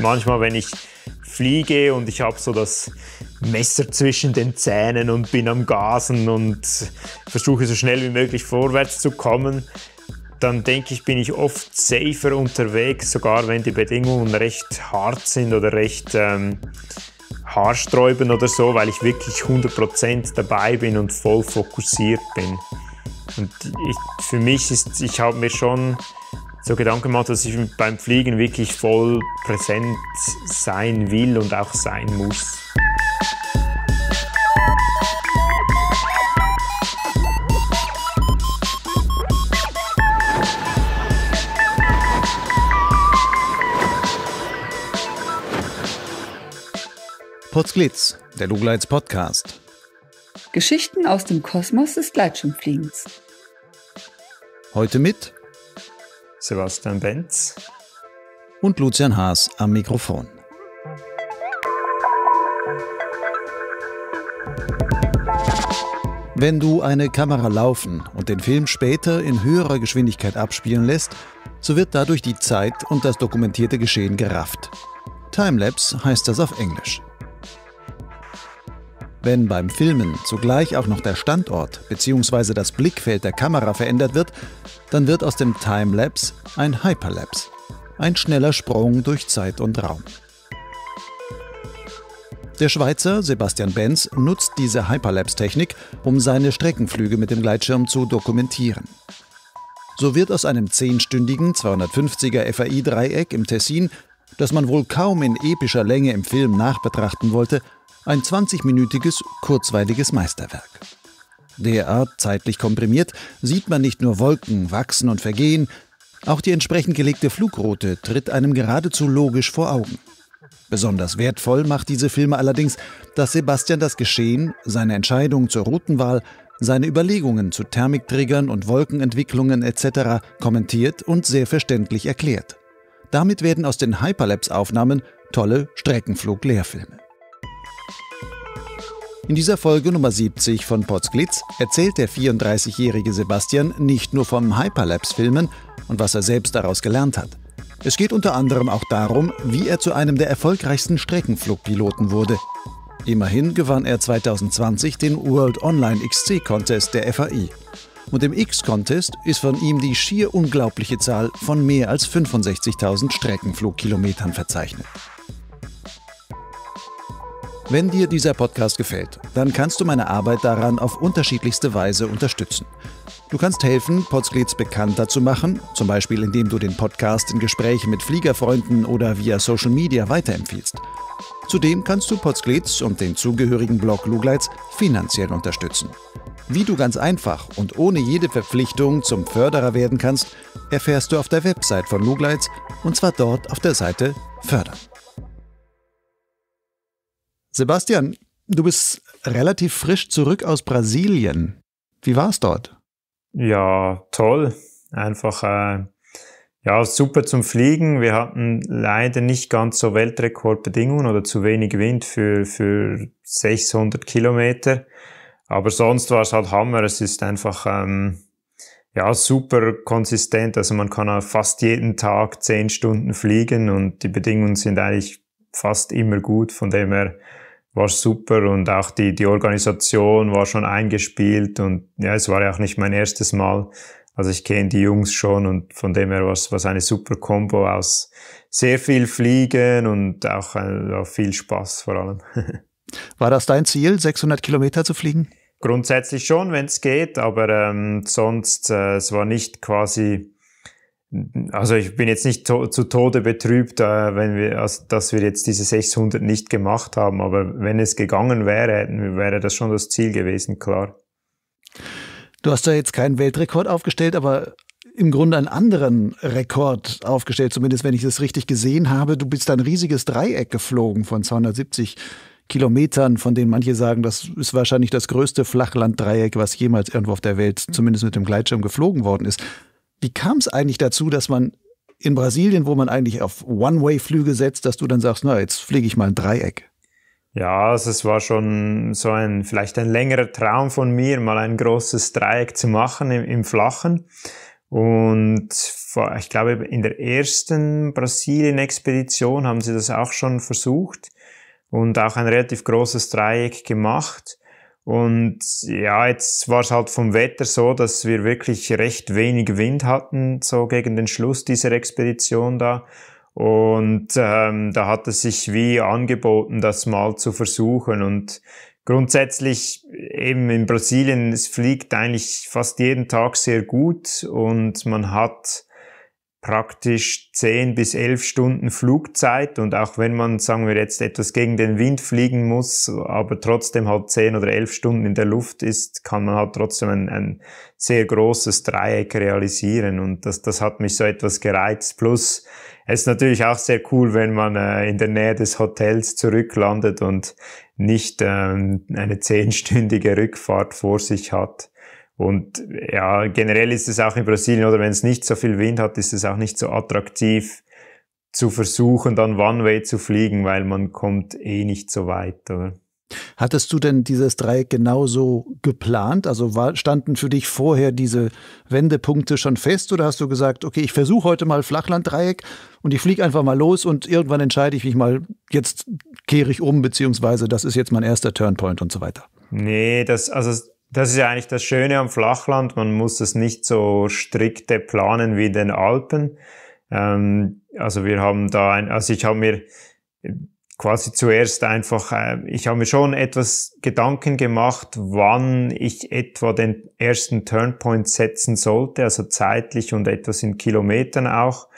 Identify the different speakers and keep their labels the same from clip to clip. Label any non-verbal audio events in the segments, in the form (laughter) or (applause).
Speaker 1: manchmal, wenn ich fliege und ich habe so das Messer zwischen den Zähnen und bin am Gasen und versuche so schnell wie möglich vorwärts zu kommen, dann denke ich, bin ich oft safer unterwegs, sogar wenn die Bedingungen recht hart sind oder recht ähm, haarsträubend oder so, weil ich wirklich 100% dabei bin und voll fokussiert bin. Und ich, für mich ist, ich habe mir schon so Gedanken macht, dass ich beim Fliegen wirklich voll präsent sein will und auch sein muss.
Speaker 2: Potzglitz, der Lugleits Podcast. Geschichten aus dem Kosmos des Gleitschirmfliegens. Heute mit Sebastian Benz und Lucian Haas am Mikrofon. Wenn du eine Kamera laufen und den Film später in höherer Geschwindigkeit abspielen lässt, so wird dadurch die Zeit und das dokumentierte Geschehen gerafft. Timelapse heißt das auf Englisch. Wenn beim Filmen zugleich auch noch der Standort bzw. das Blickfeld der Kamera verändert wird, dann wird aus dem Timelapse ein Hyperlapse, ein schneller Sprung durch Zeit und Raum. Der Schweizer Sebastian Benz nutzt diese Hyperlapse-Technik, um seine Streckenflüge mit dem Gleitschirm zu dokumentieren. So wird aus einem zehnstündigen 250er FAI-Dreieck im Tessin, das man wohl kaum in epischer Länge im Film nachbetrachten wollte, ein 20-minütiges, kurzweiliges Meisterwerk. Derart zeitlich komprimiert sieht man nicht nur Wolken wachsen und vergehen, auch die entsprechend gelegte Flugroute tritt einem geradezu logisch vor Augen. Besonders wertvoll macht diese Filme allerdings, dass Sebastian das Geschehen, seine Entscheidung zur Routenwahl, seine Überlegungen zu Thermikträgern und Wolkenentwicklungen etc. kommentiert und sehr verständlich erklärt. Damit werden aus den Hyperlapse-Aufnahmen tolle Streckenflug-Lehrfilme. In dieser Folge Nummer 70 von Potsglitz erzählt der 34-jährige Sebastian nicht nur vom Hyperlapse-Filmen und was er selbst daraus gelernt hat. Es geht unter anderem auch darum, wie er zu einem der erfolgreichsten Streckenflugpiloten wurde. Immerhin gewann er 2020 den World Online XC Contest der FAI. Und im X-Contest ist von ihm die schier unglaubliche Zahl von mehr als 65.000 Streckenflugkilometern verzeichnet. Wenn dir dieser Podcast gefällt, dann kannst du meine Arbeit daran auf unterschiedlichste Weise unterstützen. Du kannst helfen, Potsglitz bekannter zu machen, zum Beispiel indem du den Podcast in Gesprächen mit Fliegerfreunden oder via Social Media weiterempfiehlst. Zudem kannst du Potsglitz und den zugehörigen Blog Lugleitz finanziell unterstützen. Wie du ganz einfach und ohne jede Verpflichtung zum Förderer werden kannst, erfährst du auf der Website von Lugleitz und zwar dort auf der Seite Fördern. Sebastian, du bist relativ frisch zurück aus Brasilien. Wie war es dort?
Speaker 1: Ja, toll. Einfach äh, ja, super zum Fliegen. Wir hatten leider nicht ganz so Weltrekordbedingungen oder zu wenig Wind für, für 600 Kilometer. Aber sonst war es halt Hammer. Es ist einfach ähm, ja, super konsistent. Also man kann fast jeden Tag 10 Stunden fliegen und die Bedingungen sind eigentlich fast immer gut. Von dem her war super und auch die, die Organisation war schon eingespielt und ja, es war ja auch nicht mein erstes Mal. Also ich kenne die Jungs schon und von dem her war es eine super Combo aus sehr viel Fliegen und auch äh, ja, viel Spaß vor allem. (laughs) war das dein Ziel, 600 Kilometer zu fliegen? Grundsätzlich schon, wenn es geht, aber ähm, sonst, äh, es war nicht quasi also ich bin jetzt nicht to zu Tode betrübt, äh, wenn wir, also, dass wir jetzt diese 600 nicht gemacht haben, aber wenn es
Speaker 2: gegangen wäre, hätten, wäre das schon das Ziel gewesen, klar. Du hast ja jetzt keinen Weltrekord aufgestellt, aber im Grunde einen anderen Rekord aufgestellt, zumindest wenn ich das richtig gesehen habe. Du bist ein riesiges Dreieck geflogen von 270 Kilometern, von denen manche sagen, das ist wahrscheinlich das größte Flachlanddreieck, was jemals irgendwo auf der Welt, zumindest mit dem Gleitschirm, geflogen worden ist. Wie kam es eigentlich dazu, dass man in Brasilien, wo man eigentlich auf One-Way-Flüge setzt, dass du dann sagst, na, jetzt fliege ich mal ein Dreieck? Ja, also es
Speaker 1: war schon so ein, vielleicht ein längerer Traum von mir, mal ein großes Dreieck zu machen im, im Flachen. Und ich glaube, in der ersten Brasilien-Expedition haben sie das auch schon versucht und auch ein relativ großes Dreieck gemacht. Und ja, jetzt war es halt vom Wetter so, dass wir wirklich recht wenig Wind hatten, so gegen den Schluss dieser Expedition da. Und ähm, da hat es sich wie angeboten, das mal zu versuchen. Und grundsätzlich eben in Brasilien, es fliegt eigentlich fast jeden Tag sehr gut und man hat praktisch zehn bis elf Stunden Flugzeit und auch wenn man, sagen wir jetzt, etwas gegen den Wind fliegen muss, aber trotzdem halt zehn oder elf Stunden in der Luft ist, kann man halt trotzdem ein, ein sehr großes Dreieck realisieren und das, das hat mich so etwas gereizt. Plus, es ist natürlich auch sehr cool, wenn man äh, in der Nähe des Hotels zurücklandet und nicht ähm, eine zehnstündige Rückfahrt vor sich hat. Und ja, generell ist es auch in Brasilien, oder wenn es nicht so viel Wind hat, ist es auch nicht so attraktiv zu versuchen, dann One-Way zu fliegen, weil man kommt eh nicht so weit, oder?
Speaker 2: Hattest du denn dieses Dreieck genauso geplant? Also war, standen für dich vorher diese Wendepunkte schon fest oder hast du gesagt, okay, ich versuche heute mal Flachlanddreieck und ich fliege einfach mal los und irgendwann entscheide ich mich mal, jetzt kehre ich um, beziehungsweise das ist jetzt mein erster Turnpoint und so weiter?
Speaker 1: Nee, das, also das ist ja eigentlich das Schöne am Flachland. Man muss es nicht so strikte planen wie in den Alpen. Ähm, also wir haben da ein, also ich habe mir quasi zuerst einfach, äh, ich habe mir schon etwas Gedanken gemacht, wann ich etwa den ersten Turnpoint setzen sollte, also zeitlich und etwas in Kilometern auch.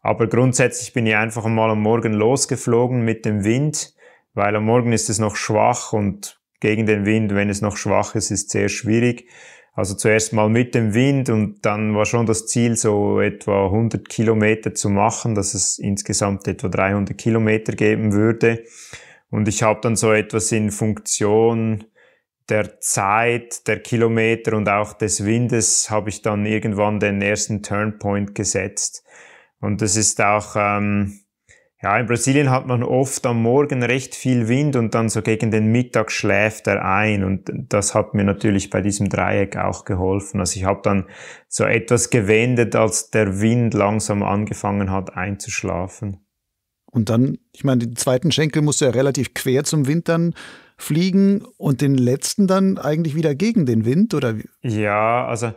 Speaker 1: Aber grundsätzlich bin ich einfach mal am Morgen losgeflogen mit dem Wind, weil am Morgen ist es noch schwach und gegen den Wind, wenn es noch schwach ist, ist sehr schwierig. Also zuerst mal mit dem Wind und dann war schon das Ziel, so etwa 100 Kilometer zu machen, dass es insgesamt etwa 300 Kilometer geben würde. Und ich habe dann so etwas in Funktion der Zeit, der Kilometer und auch des Windes habe ich dann irgendwann den ersten Turnpoint gesetzt. Und das ist auch ähm, ja, in Brasilien hat man oft am Morgen recht viel Wind und dann so gegen den Mittag schläft er ein und das hat mir natürlich bei diesem Dreieck auch geholfen. Also ich habe dann so etwas gewendet, als der Wind langsam angefangen hat einzuschlafen.
Speaker 2: Und dann, ich meine, den zweiten Schenkel musst du ja relativ quer zum Wind dann fliegen und den letzten dann eigentlich wieder gegen den Wind, oder?
Speaker 1: Ja, also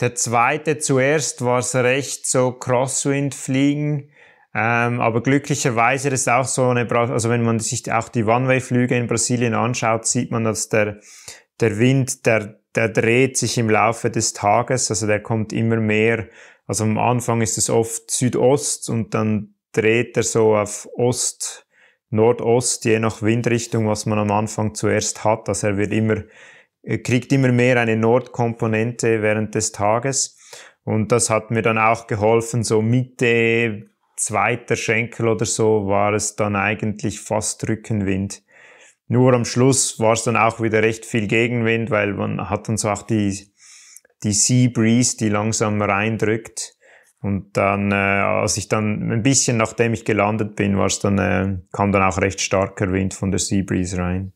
Speaker 1: der zweite zuerst war es recht so Crosswind fliegen ähm, aber glücklicherweise ist es auch so eine, also wenn man sich auch die One-Way-Flüge in Brasilien anschaut, sieht man, dass der, der Wind, der, der dreht sich im Laufe des Tages, also der kommt immer mehr. Also am Anfang ist es oft Südost und dann dreht er so auf Ost, Nordost, je nach Windrichtung, was man am Anfang zuerst hat. Also er wird immer, er kriegt immer mehr eine Nordkomponente während des Tages. Und das hat mir dann auch geholfen, so Mitte, zweiter Schenkel oder so war es dann eigentlich fast Rückenwind. Nur am Schluss war es dann auch wieder recht viel Gegenwind, weil man hat dann so auch die, die Sea Breeze, die langsam reindrückt. Und dann, äh, als ich dann ein bisschen nachdem ich gelandet bin, war es dann, äh, kam dann auch recht starker Wind von der Sea Breeze rein.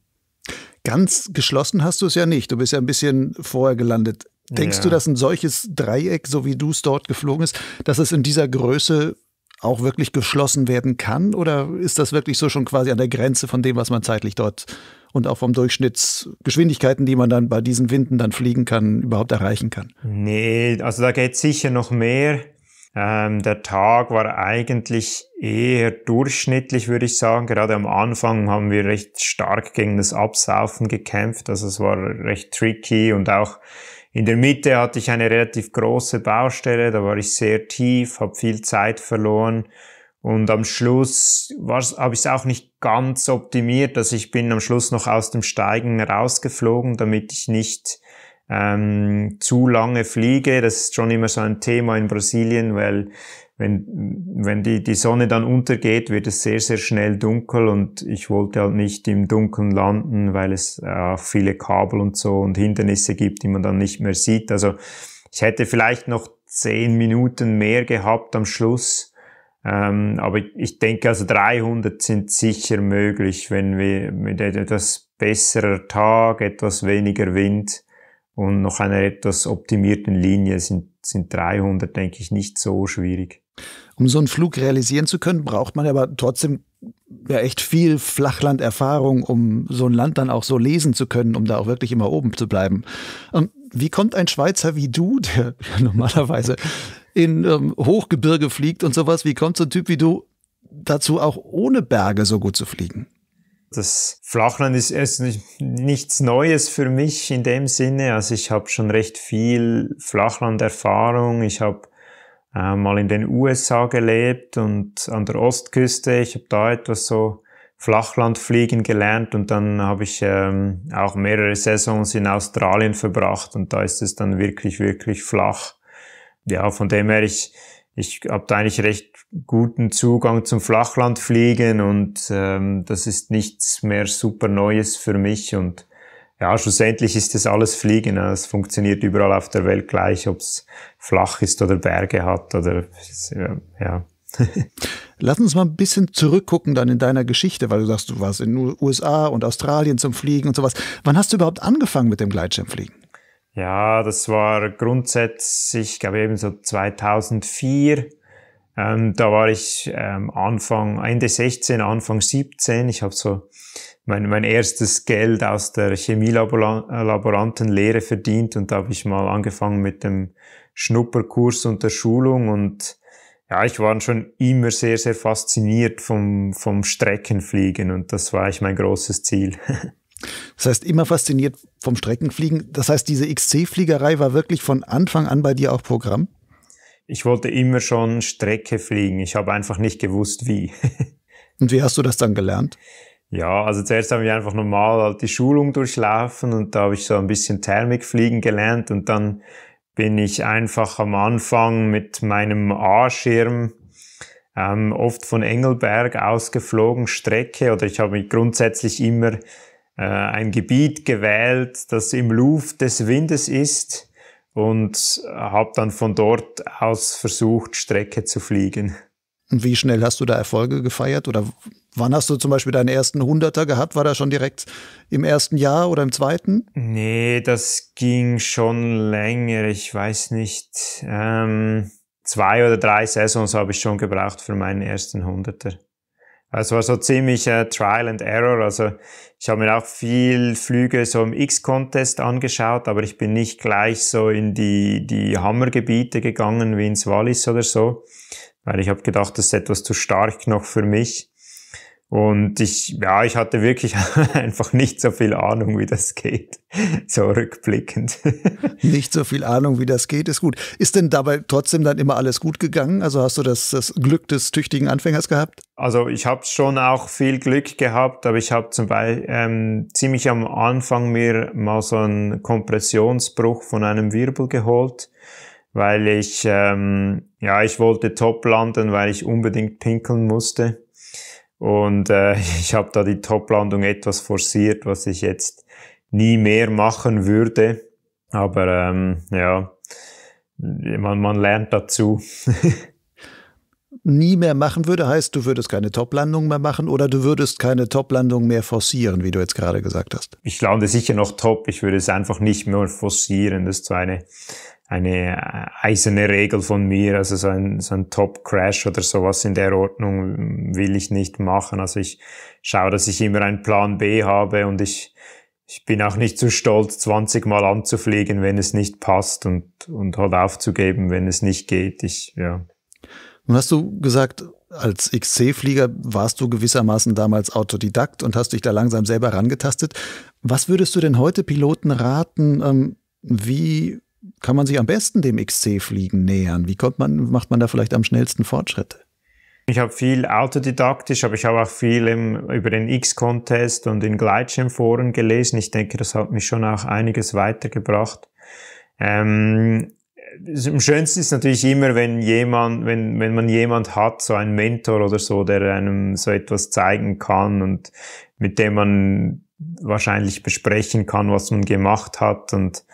Speaker 2: Ganz geschlossen hast du es ja nicht. Du bist ja ein bisschen vorher gelandet. Denkst ja. du, dass ein solches Dreieck, so wie du es dort geflogen ist, dass es in dieser Größe auch wirklich geschlossen werden kann? Oder ist das wirklich so schon quasi an der Grenze von dem, was man zeitlich dort und auch vom Durchschnittsgeschwindigkeiten, die man dann bei diesen Winden dann fliegen kann, überhaupt erreichen kann?
Speaker 1: Nee, also da geht sicher noch mehr. Ähm, der Tag war eigentlich eher durchschnittlich, würde ich sagen. Gerade am Anfang haben wir recht stark gegen das Absaufen gekämpft. Also es war recht tricky und auch in der Mitte hatte ich eine relativ große Baustelle, da war ich sehr tief, habe viel Zeit verloren und am Schluss habe ich es auch nicht ganz optimiert, dass also ich bin am Schluss noch aus dem Steigen rausgeflogen, damit ich nicht ähm, zu lange fliege. Das ist schon immer so ein Thema in Brasilien, weil wenn, wenn die, die Sonne dann untergeht, wird es sehr, sehr schnell dunkel und ich wollte halt nicht im Dunkeln landen, weil es äh, viele Kabel und so und Hindernisse gibt, die man dann nicht mehr sieht. Also ich hätte vielleicht noch zehn Minuten mehr gehabt am Schluss. Ähm, aber ich denke, also 300 sind sicher möglich, wenn wir mit etwas besserer Tag, etwas weniger Wind und noch einer etwas optimierten Linie
Speaker 2: sind, sind 300, denke ich, nicht so schwierig. Um so einen Flug realisieren zu können, braucht man aber trotzdem ja echt viel Flachlanderfahrung, um so ein Land dann auch so lesen zu können, um da auch wirklich immer oben zu bleiben. Und wie kommt ein Schweizer wie du, (laughs) der normalerweise in ähm, Hochgebirge fliegt und sowas, wie kommt so ein Typ wie du dazu auch ohne Berge so gut zu fliegen? Das Flachland ist erst
Speaker 1: nichts Neues für mich in dem Sinne. Also ich habe schon recht viel Flachlanderfahrung. Ich habe äh, mal in den USA gelebt und an der Ostküste. Ich habe da etwas so Flachlandfliegen gelernt und dann habe ich ähm, auch mehrere Saisons in Australien verbracht und da ist es dann wirklich, wirklich flach. Ja, von dem her, ich, ich habe da eigentlich recht guten Zugang zum Flachlandfliegen und ähm, das ist nichts mehr super Neues für mich und ja, schlussendlich ist das alles Fliegen. Es funktioniert überall auf der Welt gleich, ob's flach ist oder Berge hat oder ja. (laughs)
Speaker 2: Lass uns mal ein bisschen zurückgucken dann in deiner Geschichte, weil du sagst, du warst in USA und Australien zum Fliegen und sowas. Wann hast du überhaupt angefangen mit dem Gleitschirmfliegen?
Speaker 1: Ja, das war grundsätzlich, ich glaube eben so 2004. Ähm, da war ich ähm, Anfang, Ende 16, Anfang 17. Ich habe so mein, mein erstes Geld aus der Chemielaborantenlehre verdient und da habe ich mal angefangen mit dem Schnupperkurs und der Schulung und ja, ich war schon immer sehr, sehr fasziniert vom, vom Streckenfliegen und das war ich mein großes Ziel. (laughs) Das
Speaker 2: heißt, immer fasziniert
Speaker 1: vom Streckenfliegen.
Speaker 2: Das heißt, diese XC-Fliegerei war wirklich von Anfang an bei dir auch Programm?
Speaker 1: Ich wollte immer schon Strecke fliegen. Ich habe einfach nicht gewusst, wie. (laughs) und wie hast du das dann gelernt? Ja, also zuerst habe ich einfach normal halt die Schulung durchlaufen und da habe ich so ein bisschen Thermikfliegen gelernt und dann bin ich einfach am Anfang mit meinem A-Schirm ähm, oft von Engelberg ausgeflogen Strecke oder ich habe grundsätzlich immer äh, ein Gebiet gewählt, das im Luft des Windes ist und habe dann von dort aus versucht, Strecke zu fliegen.
Speaker 2: Und Wie schnell hast du da Erfolge gefeiert? Oder wann hast du zum Beispiel deinen ersten Hunderter gehabt? War das schon direkt im ersten Jahr oder im zweiten? Nee, das ging schon länger. Ich weiß
Speaker 1: nicht. Ähm, zwei oder drei Saisons habe ich schon gebraucht für meinen ersten Hunderter. Es also war so ziemlich äh, Trial and Error. Also ich habe mir auch viel Flüge so im X-Contest angeschaut, aber ich bin nicht gleich so in die, die Hammergebiete gegangen wie ins Wallis oder so weil ich habe gedacht, das ist etwas zu stark noch für mich. Und ich, ja, ich hatte wirklich (laughs) einfach nicht so viel
Speaker 2: Ahnung, wie das geht. (laughs) So rückblickend. (laughs) Nicht so viel Ahnung, wie das geht, ist gut. Ist denn dabei trotzdem dann immer alles gut gegangen? Also hast du das, das Glück des tüchtigen Anfängers gehabt? Also ich habe schon auch viel Glück gehabt, aber ich habe zum Beispiel ähm, ziemlich
Speaker 1: am Anfang mir mal so einen Kompressionsbruch von einem Wirbel geholt weil ich, ähm, ja, ich wollte top landen, weil ich unbedingt pinkeln musste. Und äh, (laughs) ich habe da die Toplandung etwas forciert, was ich jetzt nie mehr machen würde. Aber ähm, ja,
Speaker 2: man, man lernt dazu. (laughs) nie mehr machen würde, heißt, du würdest keine Toplandung mehr machen oder du würdest keine Toplandung mehr forcieren, wie du jetzt gerade gesagt hast.
Speaker 1: Ich lande sicher noch top, ich würde es einfach nicht mehr forcieren. Das ist so eine eine äh, eiserne Regel von mir, also so ein, so ein Top-Crash oder sowas in der Ordnung will ich nicht machen. Also ich schaue, dass ich immer einen Plan B habe und ich, ich bin auch nicht zu so stolz, 20 Mal anzufliegen, wenn es nicht passt und, und halt aufzugeben, wenn es nicht geht. Ich, ja.
Speaker 2: Nun hast du gesagt, als XC-Flieger warst du gewissermaßen damals Autodidakt und hast dich da langsam selber herangetastet. Was würdest du denn heute Piloten raten, ähm, wie kann man sich am besten dem XC-Fliegen nähern? Wie kommt man, macht man da vielleicht am schnellsten Fortschritte? Ich habe viel
Speaker 1: autodidaktisch, aber ich habe auch viel im, über den X-Contest und in Gleitschirmforen gelesen. Ich denke, das hat mich schon auch einiges weitergebracht. Ähm, am schönsten ist natürlich immer, wenn jemand, wenn, wenn man jemand hat, so einen Mentor oder so, der einem so etwas zeigen kann und mit dem man wahrscheinlich besprechen kann, was man gemacht hat und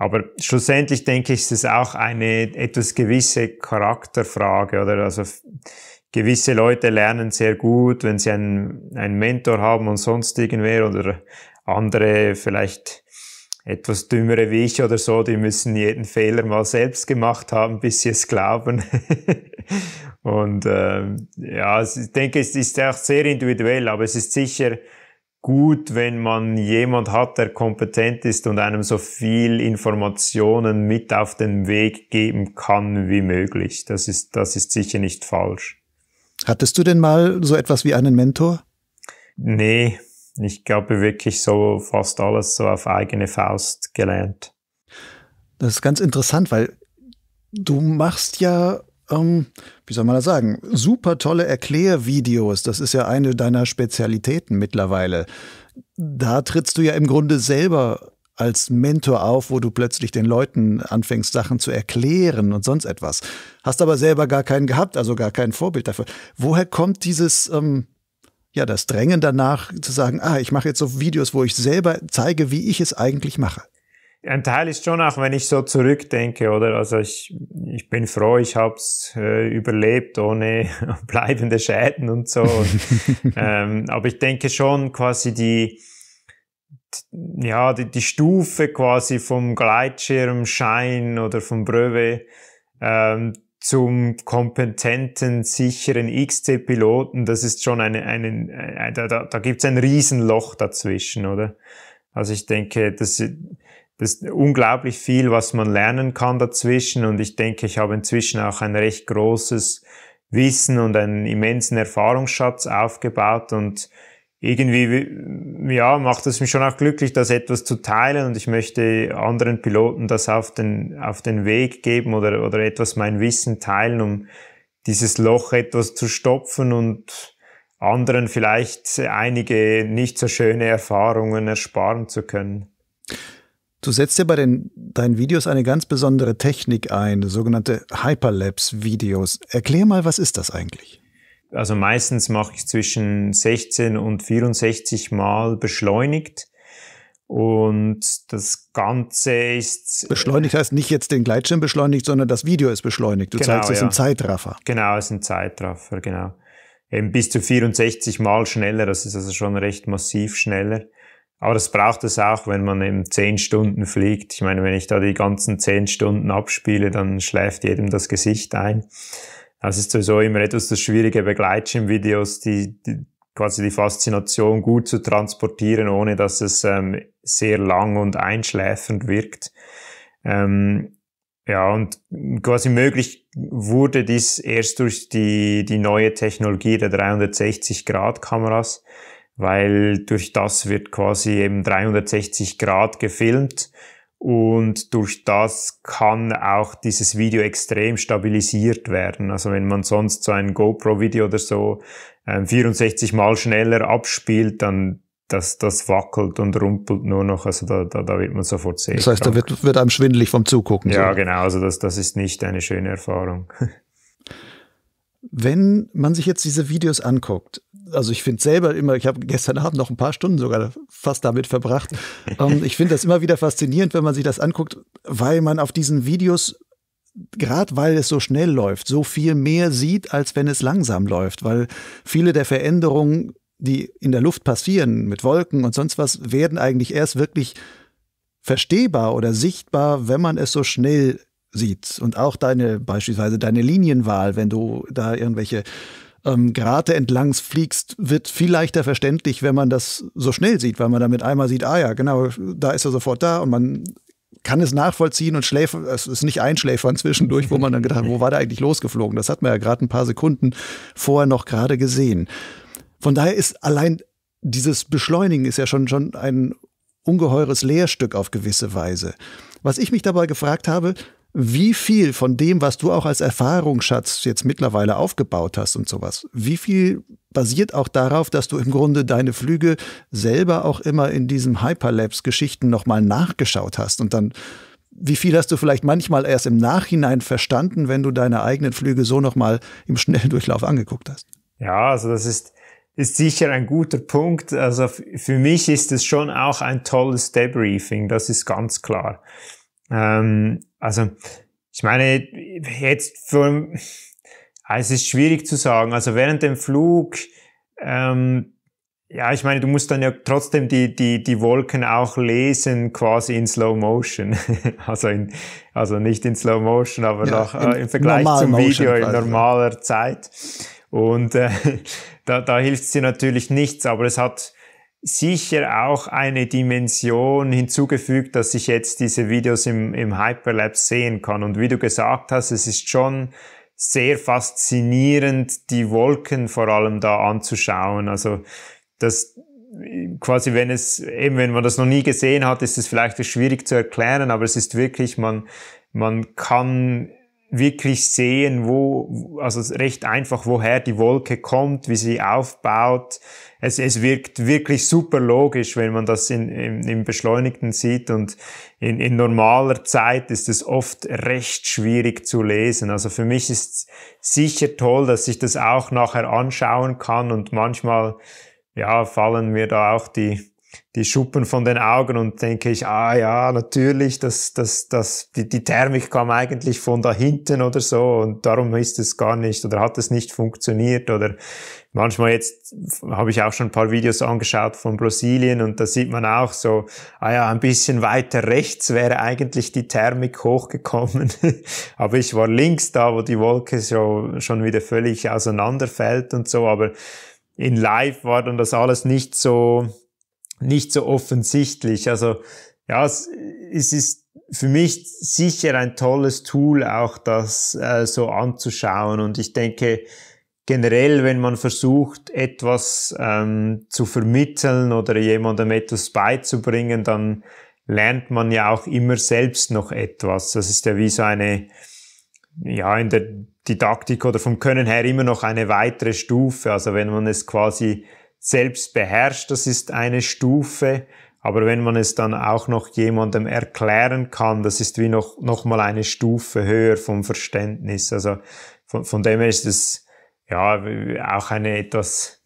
Speaker 1: aber schlussendlich denke ich, ist es auch eine etwas gewisse Charakterfrage oder also gewisse Leute lernen sehr gut, wenn sie einen, einen Mentor haben und sonst irgendwer oder andere vielleicht etwas dümmere wie ich oder so, die müssen jeden Fehler mal selbst gemacht haben, bis sie es glauben. (laughs) und ähm, ja, ich denke, es ist auch sehr individuell, aber es ist sicher, gut, wenn man jemand hat, der kompetent ist und einem so viel Informationen mit auf den Weg geben kann wie möglich. Das ist, das ist sicher nicht falsch.
Speaker 2: Hattest du denn mal so etwas wie einen Mentor?
Speaker 1: Nee, ich glaube wirklich so fast alles so auf eigene Faust
Speaker 2: gelernt. Das ist ganz interessant, weil du machst ja ähm, wie soll man das sagen, super tolle Erklärvideos. Das ist ja eine deiner Spezialitäten mittlerweile. Da trittst du ja im Grunde selber als Mentor auf, wo du plötzlich den Leuten anfängst, Sachen zu erklären und sonst etwas. Hast aber selber gar keinen gehabt, also gar kein Vorbild dafür. Woher kommt dieses, ähm, ja, das Drängen danach zu sagen, ah, ich mache jetzt so Videos, wo ich selber zeige, wie ich es eigentlich mache?
Speaker 1: ein Teil ist schon auch, wenn ich so zurückdenke, oder? Also ich, ich bin froh, ich hab's äh, überlebt ohne (laughs) bleibende Schäden und so. Und, (laughs) ähm, aber ich denke schon quasi die, ja, die, die, Stufe quasi vom Gleitschirmschein oder vom Bröwe ähm, zum kompetenten, sicheren XC-Piloten, das ist schon eine, eine, äh, da, da, da gibt's ein Riesenloch dazwischen, oder? Also ich denke, das das ist unglaublich viel, was man lernen kann dazwischen und ich denke, ich habe inzwischen auch ein recht großes Wissen und einen immensen Erfahrungsschatz aufgebaut und irgendwie, ja, macht es mich schon auch glücklich, das etwas zu teilen und ich möchte anderen Piloten das auf den, auf den Weg geben oder, oder etwas mein Wissen teilen, um dieses Loch etwas zu stopfen und anderen vielleicht einige nicht so schöne Erfahrungen ersparen
Speaker 2: zu können. Du setzt ja bei den, deinen Videos eine ganz besondere Technik ein, sogenannte Hyperlapse-Videos. Erklär mal, was ist das eigentlich? Also
Speaker 1: meistens mache ich zwischen 16 und 64 Mal beschleunigt. Und das Ganze ist. Beschleunigt
Speaker 2: heißt nicht jetzt den Gleitschirm beschleunigt, sondern das Video ist beschleunigt. Du genau, zeigst es ja. ein Zeitraffer.
Speaker 1: Genau, es ist ein Zeitraffer, genau. Eben bis zu 64 Mal schneller, das ist also schon recht massiv schneller. Aber das braucht es auch, wenn man eben zehn Stunden fliegt. Ich meine, wenn ich da die ganzen zehn Stunden abspiele, dann schläft jedem das Gesicht ein. Das also ist sowieso immer etwas das Schwierige bei Gleitschirmvideos, die, die quasi die Faszination gut zu transportieren, ohne dass es ähm, sehr lang und einschläfernd wirkt. Ähm, ja, und quasi möglich wurde dies erst durch die, die neue Technologie der 360-Grad-Kameras weil durch das wird quasi eben 360 Grad gefilmt und durch das kann auch dieses Video extrem stabilisiert werden. Also wenn man sonst so ein GoPro-Video oder so äh, 64 mal schneller abspielt, dann das, das wackelt und rumpelt nur noch. Also da, da, da wird man sofort sehen. Das heißt, da
Speaker 2: wird, wird einem schwindelig vom Zugucken. Ja, so.
Speaker 1: genau. Also das, das
Speaker 2: ist nicht eine schöne Erfahrung. (laughs) wenn man sich jetzt diese Videos anguckt, also ich finde selber immer, ich habe gestern Abend noch ein paar Stunden sogar fast damit verbracht. Ähm, ich finde das immer wieder faszinierend, wenn man sich das anguckt, weil man auf diesen Videos gerade weil es so schnell läuft, so viel mehr sieht, als wenn es langsam läuft, weil viele der Veränderungen, die in der Luft passieren, mit Wolken und sonst was, werden eigentlich erst wirklich verstehbar oder sichtbar, wenn man es so schnell sieht. Und auch deine, beispielsweise deine Linienwahl, wenn du da irgendwelche ähm, Grate entlang fliegst, wird viel leichter verständlich, wenn man das so schnell sieht, weil man damit einmal sieht, ah ja, genau, da ist er sofort da und man kann es nachvollziehen und schläft, es ist nicht einschläfern zwischendurch, wo man dann gedacht, hat, wo war der eigentlich losgeflogen? Das hat man ja gerade ein paar Sekunden vorher noch gerade gesehen. Von daher ist allein dieses Beschleunigen ist ja schon, schon ein ungeheures Lehrstück auf gewisse Weise. Was ich mich dabei gefragt habe, wie viel von dem, was du auch als Erfahrungsschatz jetzt mittlerweile aufgebaut hast und sowas, wie viel basiert auch darauf, dass du im Grunde deine Flüge selber auch immer in diesem Hyperlapse-Geschichten nochmal nachgeschaut hast und dann wie viel hast du vielleicht manchmal erst im Nachhinein verstanden, wenn du deine eigenen Flüge so nochmal im Schnelldurchlauf angeguckt hast?
Speaker 1: Ja, also das ist, ist sicher ein guter Punkt. Also für mich ist es schon auch ein tolles Debriefing, das ist ganz klar. Ähm, also, ich meine, jetzt, für, ah, es ist schwierig zu sagen. Also während dem Flug, ähm, ja, ich meine, du musst dann ja trotzdem die, die, die Wolken auch lesen, quasi in Slow Motion. (laughs) also, in, also nicht in Slow Motion, aber ja, noch äh, im Vergleich zum Video in normaler Zeit. Und äh, (laughs) da, da hilft sie natürlich nichts, aber es hat, sicher auch eine Dimension hinzugefügt, dass ich jetzt diese Videos im, im Hyperlapse sehen kann. Und wie du gesagt hast, es ist schon sehr faszinierend, die Wolken vor allem da anzuschauen. Also das quasi, wenn es, eben wenn man das noch nie gesehen hat, ist es vielleicht schwierig zu erklären, aber es ist wirklich, man, man kann wirklich sehen, wo, also recht einfach, woher die Wolke kommt, wie sie aufbaut. Es, es wirkt wirklich super logisch, wenn man das in, in, im Beschleunigten sieht und in, in normaler Zeit ist es oft recht schwierig zu lesen. Also für mich ist es sicher toll, dass ich das auch nachher anschauen kann und manchmal, ja, fallen mir da auch die die Schuppen von den Augen und denke ich, ah ja, natürlich, das, das, das, die, die Thermik kam eigentlich von da hinten oder so und darum ist es gar nicht oder hat es nicht funktioniert oder manchmal jetzt habe ich auch schon ein paar Videos angeschaut von Brasilien und da sieht man auch so, ah ja, ein bisschen weiter rechts wäre eigentlich die Thermik hochgekommen, (laughs) aber ich war links da, wo die Wolke so schon wieder völlig auseinanderfällt und so, aber in Live war dann das alles nicht so nicht so offensichtlich. Also ja, es, es ist für mich sicher ein tolles Tool, auch das äh, so anzuschauen. Und ich denke, generell, wenn man versucht, etwas ähm, zu vermitteln oder jemandem etwas beizubringen, dann lernt man ja auch immer selbst noch etwas. Das ist ja wie so eine, ja, in der Didaktik oder vom Können her immer noch eine weitere Stufe. Also wenn man es quasi selbst beherrscht, das ist eine Stufe, aber wenn man es dann auch noch jemandem erklären kann, das ist wie noch, noch mal eine Stufe höher vom Verständnis. Also von, von dem her ist es ja auch eine etwas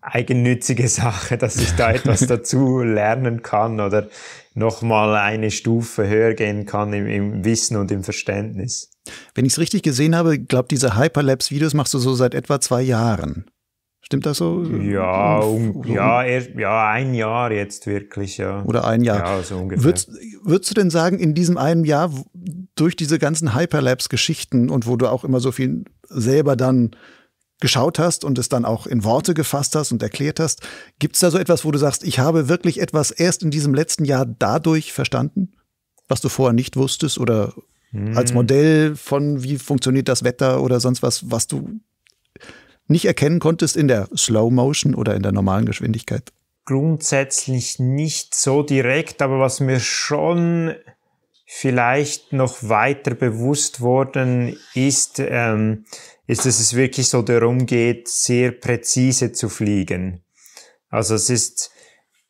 Speaker 1: eigennützige (laughs) Sache, dass ich da etwas (laughs) dazu lernen kann oder noch mal eine Stufe höher gehen kann im, im Wissen und im Verständnis.
Speaker 2: Wenn ich es richtig gesehen habe, glaube diese Hyperlapse-Videos machst du so seit etwa zwei Jahren. Stimmt das so? Ja, um, ja,
Speaker 1: er, ja, ein Jahr jetzt wirklich, ja. Oder ein
Speaker 2: Jahr. Ja, so ungefähr. Würdest, würdest du denn sagen, in diesem einen Jahr, durch diese ganzen Hyperlapse-Geschichten und wo du auch immer so viel selber dann geschaut hast und es dann auch in Worte gefasst hast und erklärt hast, gibt es da so etwas, wo du sagst, ich habe wirklich etwas erst in diesem letzten Jahr dadurch verstanden, was du vorher nicht wusstest oder hm. als Modell von, wie funktioniert das Wetter oder sonst was, was du nicht erkennen konntest in der Slow Motion oder in der normalen Geschwindigkeit?
Speaker 1: Grundsätzlich nicht so direkt, aber was mir schon vielleicht noch weiter bewusst worden ist, ähm, ist, dass es wirklich so darum geht, sehr präzise zu fliegen. Also es ist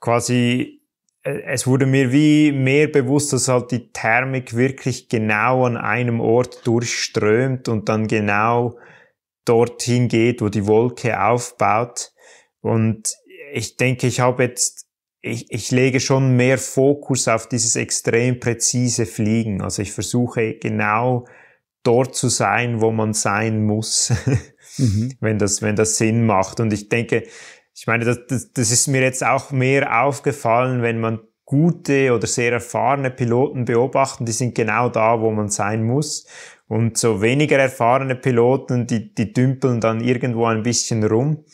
Speaker 1: quasi äh, es wurde mir wie mehr bewusst, dass halt die Thermik wirklich genau an einem Ort durchströmt und dann genau dorthin geht, wo die Wolke aufbaut. Und ich denke, ich habe jetzt, ich, ich lege schon mehr Fokus auf dieses extrem präzise Fliegen. Also ich versuche genau dort zu sein, wo man sein muss, (laughs) mhm. wenn das, wenn das Sinn macht. Und ich denke, ich meine, das, das, das ist mir jetzt auch mehr aufgefallen, wenn man gute oder sehr erfahrene Piloten beobachten, die sind genau da, wo man sein muss. Und so weniger erfahrene Piloten, die, die dümpeln dann irgendwo ein bisschen rum.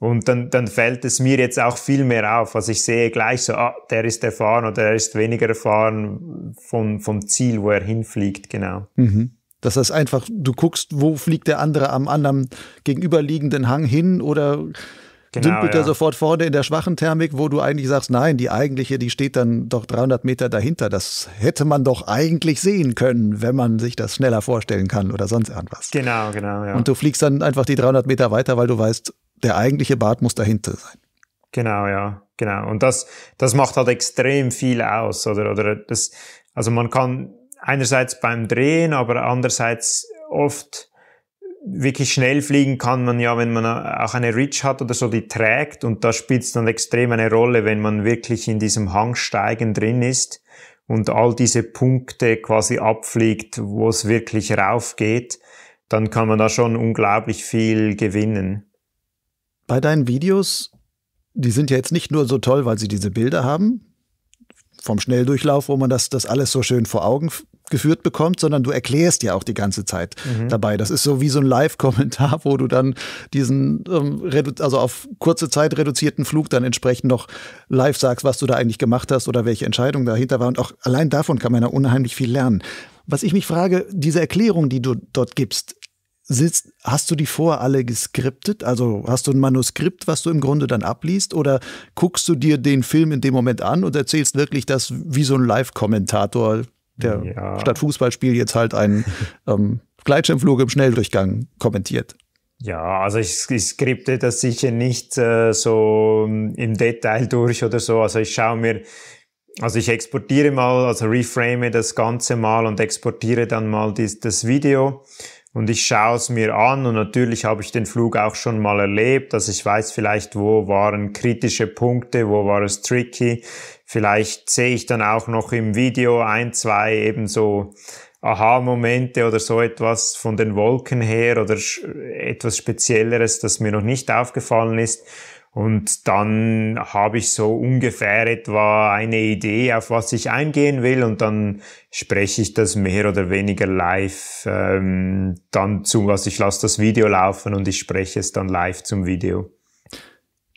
Speaker 1: Und dann, dann fällt es mir jetzt auch viel mehr auf. Also ich sehe gleich so, ah, der ist erfahren oder er ist weniger erfahren vom, vom Ziel, wo er hinfliegt, genau.
Speaker 2: Mhm. Das heißt einfach, du guckst, wo fliegt der andere am anderen gegenüberliegenden Hang hin oder genau, sind ja. der sofort vorne in der schwachen Thermik, wo du eigentlich sagst, nein, die eigentliche, die steht dann doch 300 Meter dahinter. Das hätte man doch eigentlich sehen können, wenn man sich das schneller vorstellen kann oder sonst irgendwas. Genau, genau. Ja. Und du fliegst dann einfach die 300 Meter weiter, weil du weißt, der eigentliche Bart muss dahinter sein.
Speaker 1: Genau, ja, genau. Und das, das macht halt extrem viel aus, oder, oder das, also man kann einerseits beim Drehen, aber andererseits oft wirklich schnell fliegen kann man ja, wenn man auch eine Ridge hat oder so, die trägt und da spielt dann extrem eine Rolle, wenn man wirklich in diesem Hangsteigen drin ist und all diese Punkte quasi abfliegt, wo es wirklich rauf geht, dann kann man da schon unglaublich viel gewinnen.
Speaker 2: Bei deinen Videos, die sind ja jetzt nicht nur so toll, weil sie diese Bilder haben, vom Schnelldurchlauf, wo man das, das alles so schön vor Augen geführt bekommt, sondern du erklärst ja auch die ganze Zeit mhm. dabei. Das ist so wie so ein Live-Kommentar, wo du dann diesen, ähm, also auf kurze Zeit reduzierten Flug dann entsprechend noch live sagst, was du da eigentlich gemacht hast oder welche Entscheidung dahinter war. Und auch allein davon kann man ja unheimlich viel lernen. Was ich mich frage, diese Erklärung, die du dort gibst, sitzt, hast du die vor alle geskriptet? Also hast du ein Manuskript, was du im Grunde dann abliest? Oder guckst du dir den Film in dem Moment an und erzählst wirklich das wie so ein Live-Kommentator der ja. statt Fußballspiel jetzt halt ein (laughs) ähm, Gleitschirmflug im Schnelldurchgang kommentiert. Ja, also ich, ich skripte das
Speaker 1: sicher nicht äh, so ähm, im Detail durch oder so. Also ich schaue mir, also ich exportiere mal, also reframe das Ganze mal und exportiere dann mal dies, das Video und ich schaue es mir an und natürlich habe ich den Flug auch schon mal erlebt, dass also ich weiß vielleicht, wo waren kritische Punkte, wo war es tricky, Vielleicht sehe ich dann auch noch im Video ein, zwei eben so Aha-Momente oder so etwas von den Wolken her oder etwas Spezielleres, das mir noch nicht aufgefallen ist. Und dann habe ich so ungefähr etwa eine Idee, auf was ich eingehen will und dann spreche ich das mehr oder weniger live ähm, dann zu, also ich lasse das Video laufen und ich spreche es dann live zum Video.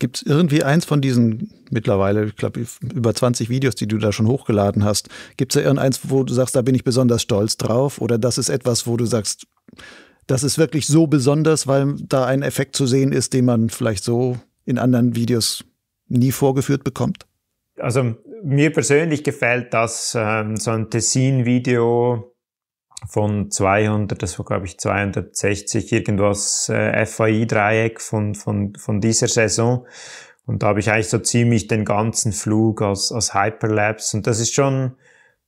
Speaker 2: Gibt es irgendwie eins von diesen mittlerweile, ich glaube, über 20 Videos, die du da schon hochgeladen hast, gibt es da irgendeins, wo du sagst, da bin ich besonders stolz drauf? Oder das ist etwas, wo du sagst, das ist wirklich so besonders, weil da ein Effekt zu sehen ist, den man vielleicht so in anderen Videos nie vorgeführt bekommt? Also mir
Speaker 1: persönlich gefällt das ähm, so ein Tessin-Video von 200, das war glaube ich 260 irgendwas äh, FAI-Dreieck von, von, von dieser Saison. Und da habe ich eigentlich so ziemlich den ganzen Flug als, als Hyperlapse.
Speaker 2: Und das ist schon,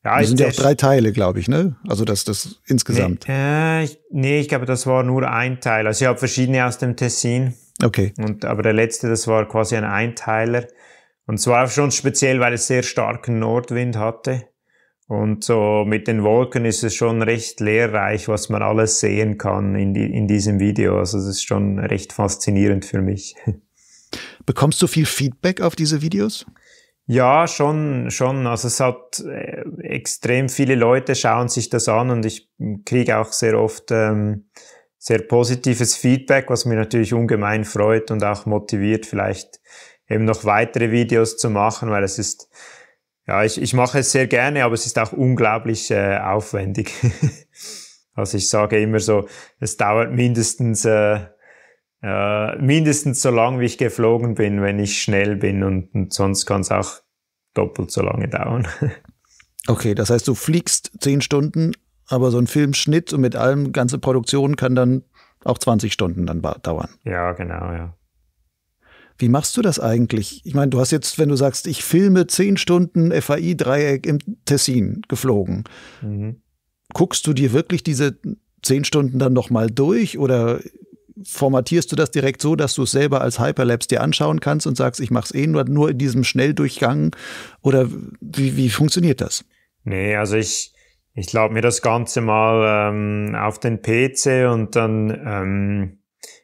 Speaker 2: ja, das sind ja auch drei Teile, glaube ich, ne? Also das, das insgesamt.
Speaker 1: Nee, äh, ich, nee, ich glaube, das war nur ein Teil. Also ich habe verschiedene aus dem Tessin. Okay. Und, aber der letzte, das war quasi ein Einteiler. Und zwar war schon speziell, weil es sehr starken Nordwind hatte. Und so mit den Wolken ist es schon recht lehrreich, was man alles sehen kann in, die, in diesem Video. Also es ist schon recht faszinierend für mich. (laughs) Bekommst du viel Feedback auf diese Videos? Ja, schon, schon. Also es hat äh, extrem viele Leute schauen sich das an und ich kriege auch sehr oft ähm, sehr positives Feedback, was mich natürlich ungemein freut und auch motiviert, vielleicht eben noch weitere Videos zu machen, weil es ist ja, ich, ich mache es sehr gerne, aber es ist auch unglaublich äh, aufwendig. (laughs) also ich sage immer so, es dauert mindestens, äh, äh, mindestens so lang, wie ich geflogen bin, wenn ich schnell bin und, und sonst kann es auch doppelt so lange
Speaker 2: dauern. (laughs) okay, das heißt, du fliegst zehn Stunden, aber so ein Filmschnitt und mit allem ganze Produktion kann dann auch 20 Stunden dann dauern.
Speaker 1: Ja, genau, ja.
Speaker 2: Wie machst du das eigentlich? Ich meine, du hast jetzt, wenn du sagst, ich filme zehn Stunden FAI-Dreieck im Tessin geflogen, mhm. guckst du dir wirklich diese zehn Stunden dann nochmal durch oder formatierst du das direkt so, dass du es selber als Hyperlapse dir anschauen kannst und sagst, ich mache es eh nur, nur in diesem Schnelldurchgang? Oder wie, wie funktioniert das?
Speaker 1: Nee, also ich, ich lade mir das Ganze mal ähm, auf den PC und dann ähm,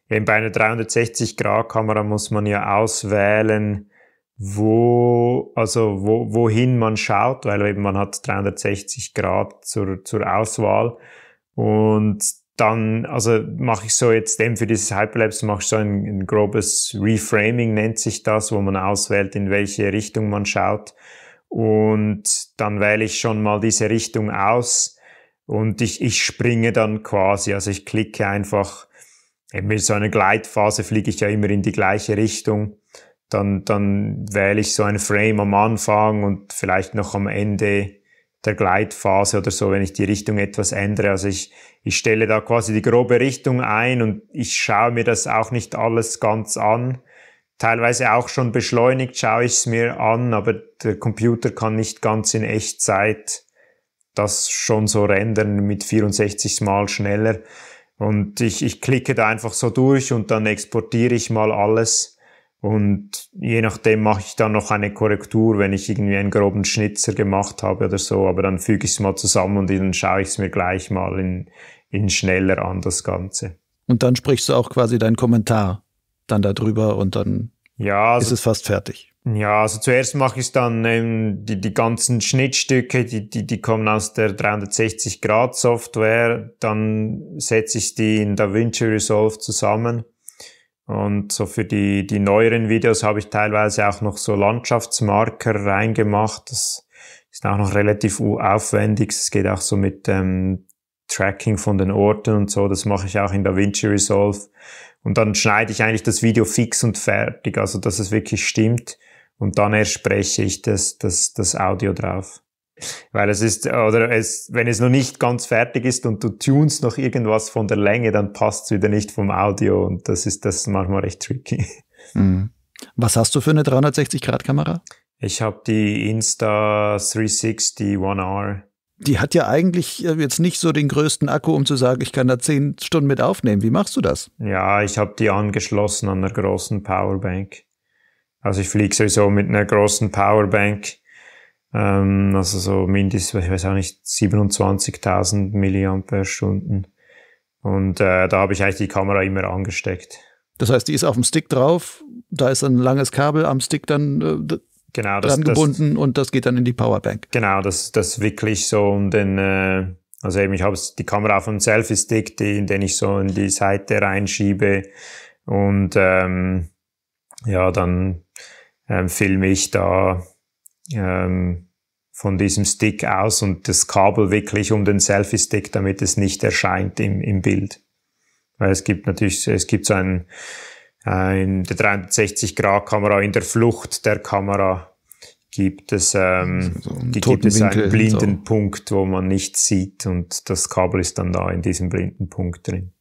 Speaker 1: eben bei einer 360-Grad-Kamera muss man ja auswählen, wo, also wo, wohin man schaut, weil eben man hat 360 Grad zur, zur Auswahl. Und dann, also mache ich so jetzt eben für dieses Hyperlapse, mache ich so ein, ein grobes Reframing, nennt sich das, wo man auswählt, in welche Richtung man schaut. Und dann wähle ich schon mal diese Richtung aus und ich, ich springe dann quasi, also ich klicke einfach eben in so einer Gleitphase fliege ich ja immer in die gleiche Richtung. Dann, dann wähle ich so ein Frame am Anfang und vielleicht noch am Ende der Gleitphase oder so, wenn ich die Richtung etwas ändere. Also ich, ich stelle da quasi die grobe Richtung ein und ich schaue mir das auch nicht alles ganz an. Teilweise auch schon beschleunigt schaue ich es mir an, aber der Computer kann nicht ganz in Echtzeit das schon so rendern mit 64 Mal schneller. Und ich, ich klicke da einfach so durch und dann exportiere ich mal alles. Und je nachdem mache ich dann noch eine Korrektur, wenn ich irgendwie einen groben Schnitzer gemacht habe oder so. Aber dann füge ich es mal zusammen und dann schaue ich es mir gleich mal in, in
Speaker 2: schneller an, das Ganze. Und dann sprichst du auch quasi deinen Kommentar dann darüber und dann ja, also, ist es fast fertig.
Speaker 1: Ja, also zuerst mache ich dann eben ähm, die, die ganzen Schnittstücke, die, die, die kommen aus der 360-Grad-Software, dann setze ich die in DaVinci Resolve zusammen. Und so für die, die neueren Videos habe ich teilweise auch noch so Landschaftsmarker reingemacht. Das ist auch noch relativ aufwendig. Es geht auch so mit ähm, Tracking von den Orten und so. Das mache ich auch in DaVinci Resolve. Und dann schneide ich eigentlich das Video fix und fertig, also dass es wirklich stimmt und dann erst spreche ich das, das, das Audio drauf. Weil es ist, oder es, wenn es noch nicht ganz fertig ist und du tunst noch irgendwas von der Länge, dann passt es wieder nicht vom Audio und das ist das manchmal recht tricky.
Speaker 2: Mhm. Was hast du für eine 360-Grad-Kamera?
Speaker 1: Ich habe die Insta 360 One R.
Speaker 2: Die hat ja eigentlich äh, jetzt nicht so den größten Akku, um zu sagen, ich kann da zehn Stunden mit aufnehmen. Wie machst du das?
Speaker 1: Ja, ich habe die angeschlossen an einer großen Powerbank. Also ich fliege sowieso mit einer großen Powerbank, ähm, also so mindestens, ich weiß auch nicht, 27.000 mAh.
Speaker 2: Und äh, da habe ich eigentlich die Kamera immer angesteckt. Das heißt, die ist auf dem Stick drauf, da ist ein langes Kabel am Stick dann äh, genau, das, dran gebunden das, und das geht dann in die
Speaker 1: Powerbank. Genau, das, das wirklich so um den, äh, also eben ich habe die Kamera auf dem Selfie-Stick, die, den ich so in die Seite reinschiebe und ähm, ja, dann ähm, filme ich da ähm, von diesem Stick aus und das Kabel wirklich um den Selfie-Stick, damit es nicht erscheint im, im Bild. Weil es gibt natürlich, es gibt so ein, ein, der 360-Grad-Kamera in der Flucht der Kamera gibt es, ähm, so gibt es einen blinden so. Punkt, wo man nichts sieht und das Kabel ist dann da in diesem
Speaker 2: blinden Punkt drin.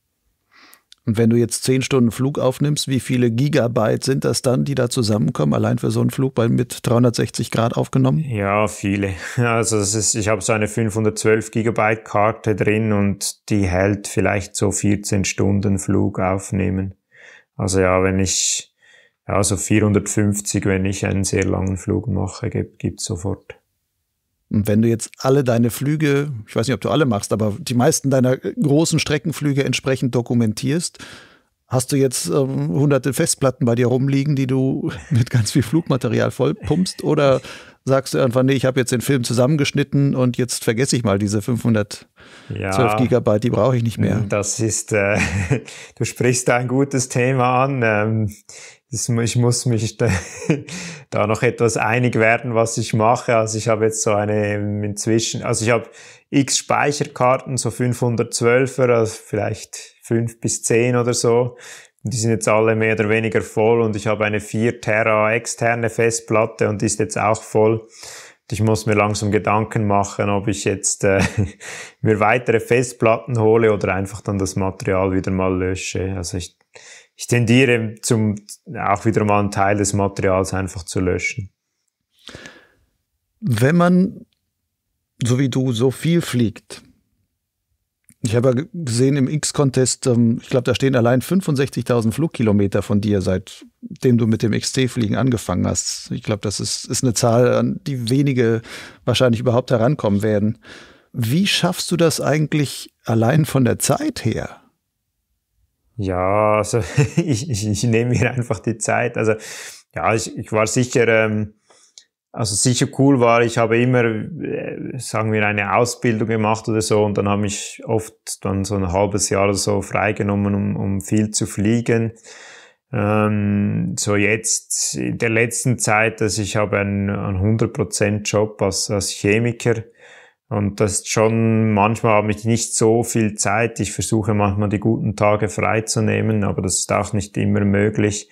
Speaker 2: Und wenn du jetzt zehn Stunden Flug aufnimmst, wie viele Gigabyte sind das dann, die da zusammenkommen, allein für so einen Flug bei, mit 360 Grad aufgenommen?
Speaker 1: Ja, viele. Also das ist, ich habe so eine 512 Gigabyte Karte drin und die hält vielleicht so 14 Stunden Flug aufnehmen. Also ja, wenn ich, ja, so 450, wenn ich einen sehr langen Flug mache, gibt, gibt sofort.
Speaker 2: Und wenn du jetzt alle deine Flüge, ich weiß nicht, ob du alle machst, aber die meisten deiner äh, großen Streckenflüge entsprechend dokumentierst, hast du jetzt ähm, hunderte Festplatten bei dir rumliegen, die du (laughs) mit ganz viel Flugmaterial vollpumpst? Oder sagst du einfach, nee, ich habe jetzt den Film zusammengeschnitten und jetzt vergesse ich mal diese 512 ja, Gigabyte, die brauche ich nicht mehr. Das ist, äh, (laughs) du sprichst da ein gutes Thema an. Ähm,
Speaker 1: ich muss mich (laughs) da noch etwas einig werden, was ich mache. Also ich habe jetzt so eine ähm, inzwischen, also ich habe x Speicherkarten, so 512er, also vielleicht 5 bis 10 oder so. Und die sind jetzt alle mehr oder weniger voll und ich habe eine 4 Tera externe Festplatte und die ist jetzt auch voll. Und ich muss mir langsam Gedanken machen, ob ich jetzt äh, (laughs) mir weitere Festplatten hole oder einfach dann das Material wieder mal lösche. Also ich ich tendiere zum, auch wieder mal einen Teil des Materials einfach zu löschen. Wenn man,
Speaker 2: so wie du, so viel fliegt, ich habe ja gesehen im X-Contest, ähm, ich glaube, da stehen allein 65.000 Flugkilometer von dir, seitdem du mit dem XT-Fliegen angefangen hast. Ich glaube, das ist, ist eine Zahl, an die wenige wahrscheinlich überhaupt herankommen werden. Wie schaffst du das eigentlich allein von der Zeit her? Ja, also (laughs) ich, ich, ich nehme mir einfach die
Speaker 1: Zeit. Also ja, ich, ich war sicher, ähm, also sicher cool war, ich habe immer, äh, sagen wir, eine Ausbildung gemacht oder so und dann habe ich oft dann so ein halbes Jahr oder so freigenommen, um, um viel zu fliegen. Ähm, so jetzt in der letzten Zeit, dass also ich habe einen, einen 100% Job als, als Chemiker und das ist schon, manchmal habe ich nicht so viel Zeit. Ich versuche manchmal die guten Tage freizunehmen, aber das ist auch nicht immer möglich.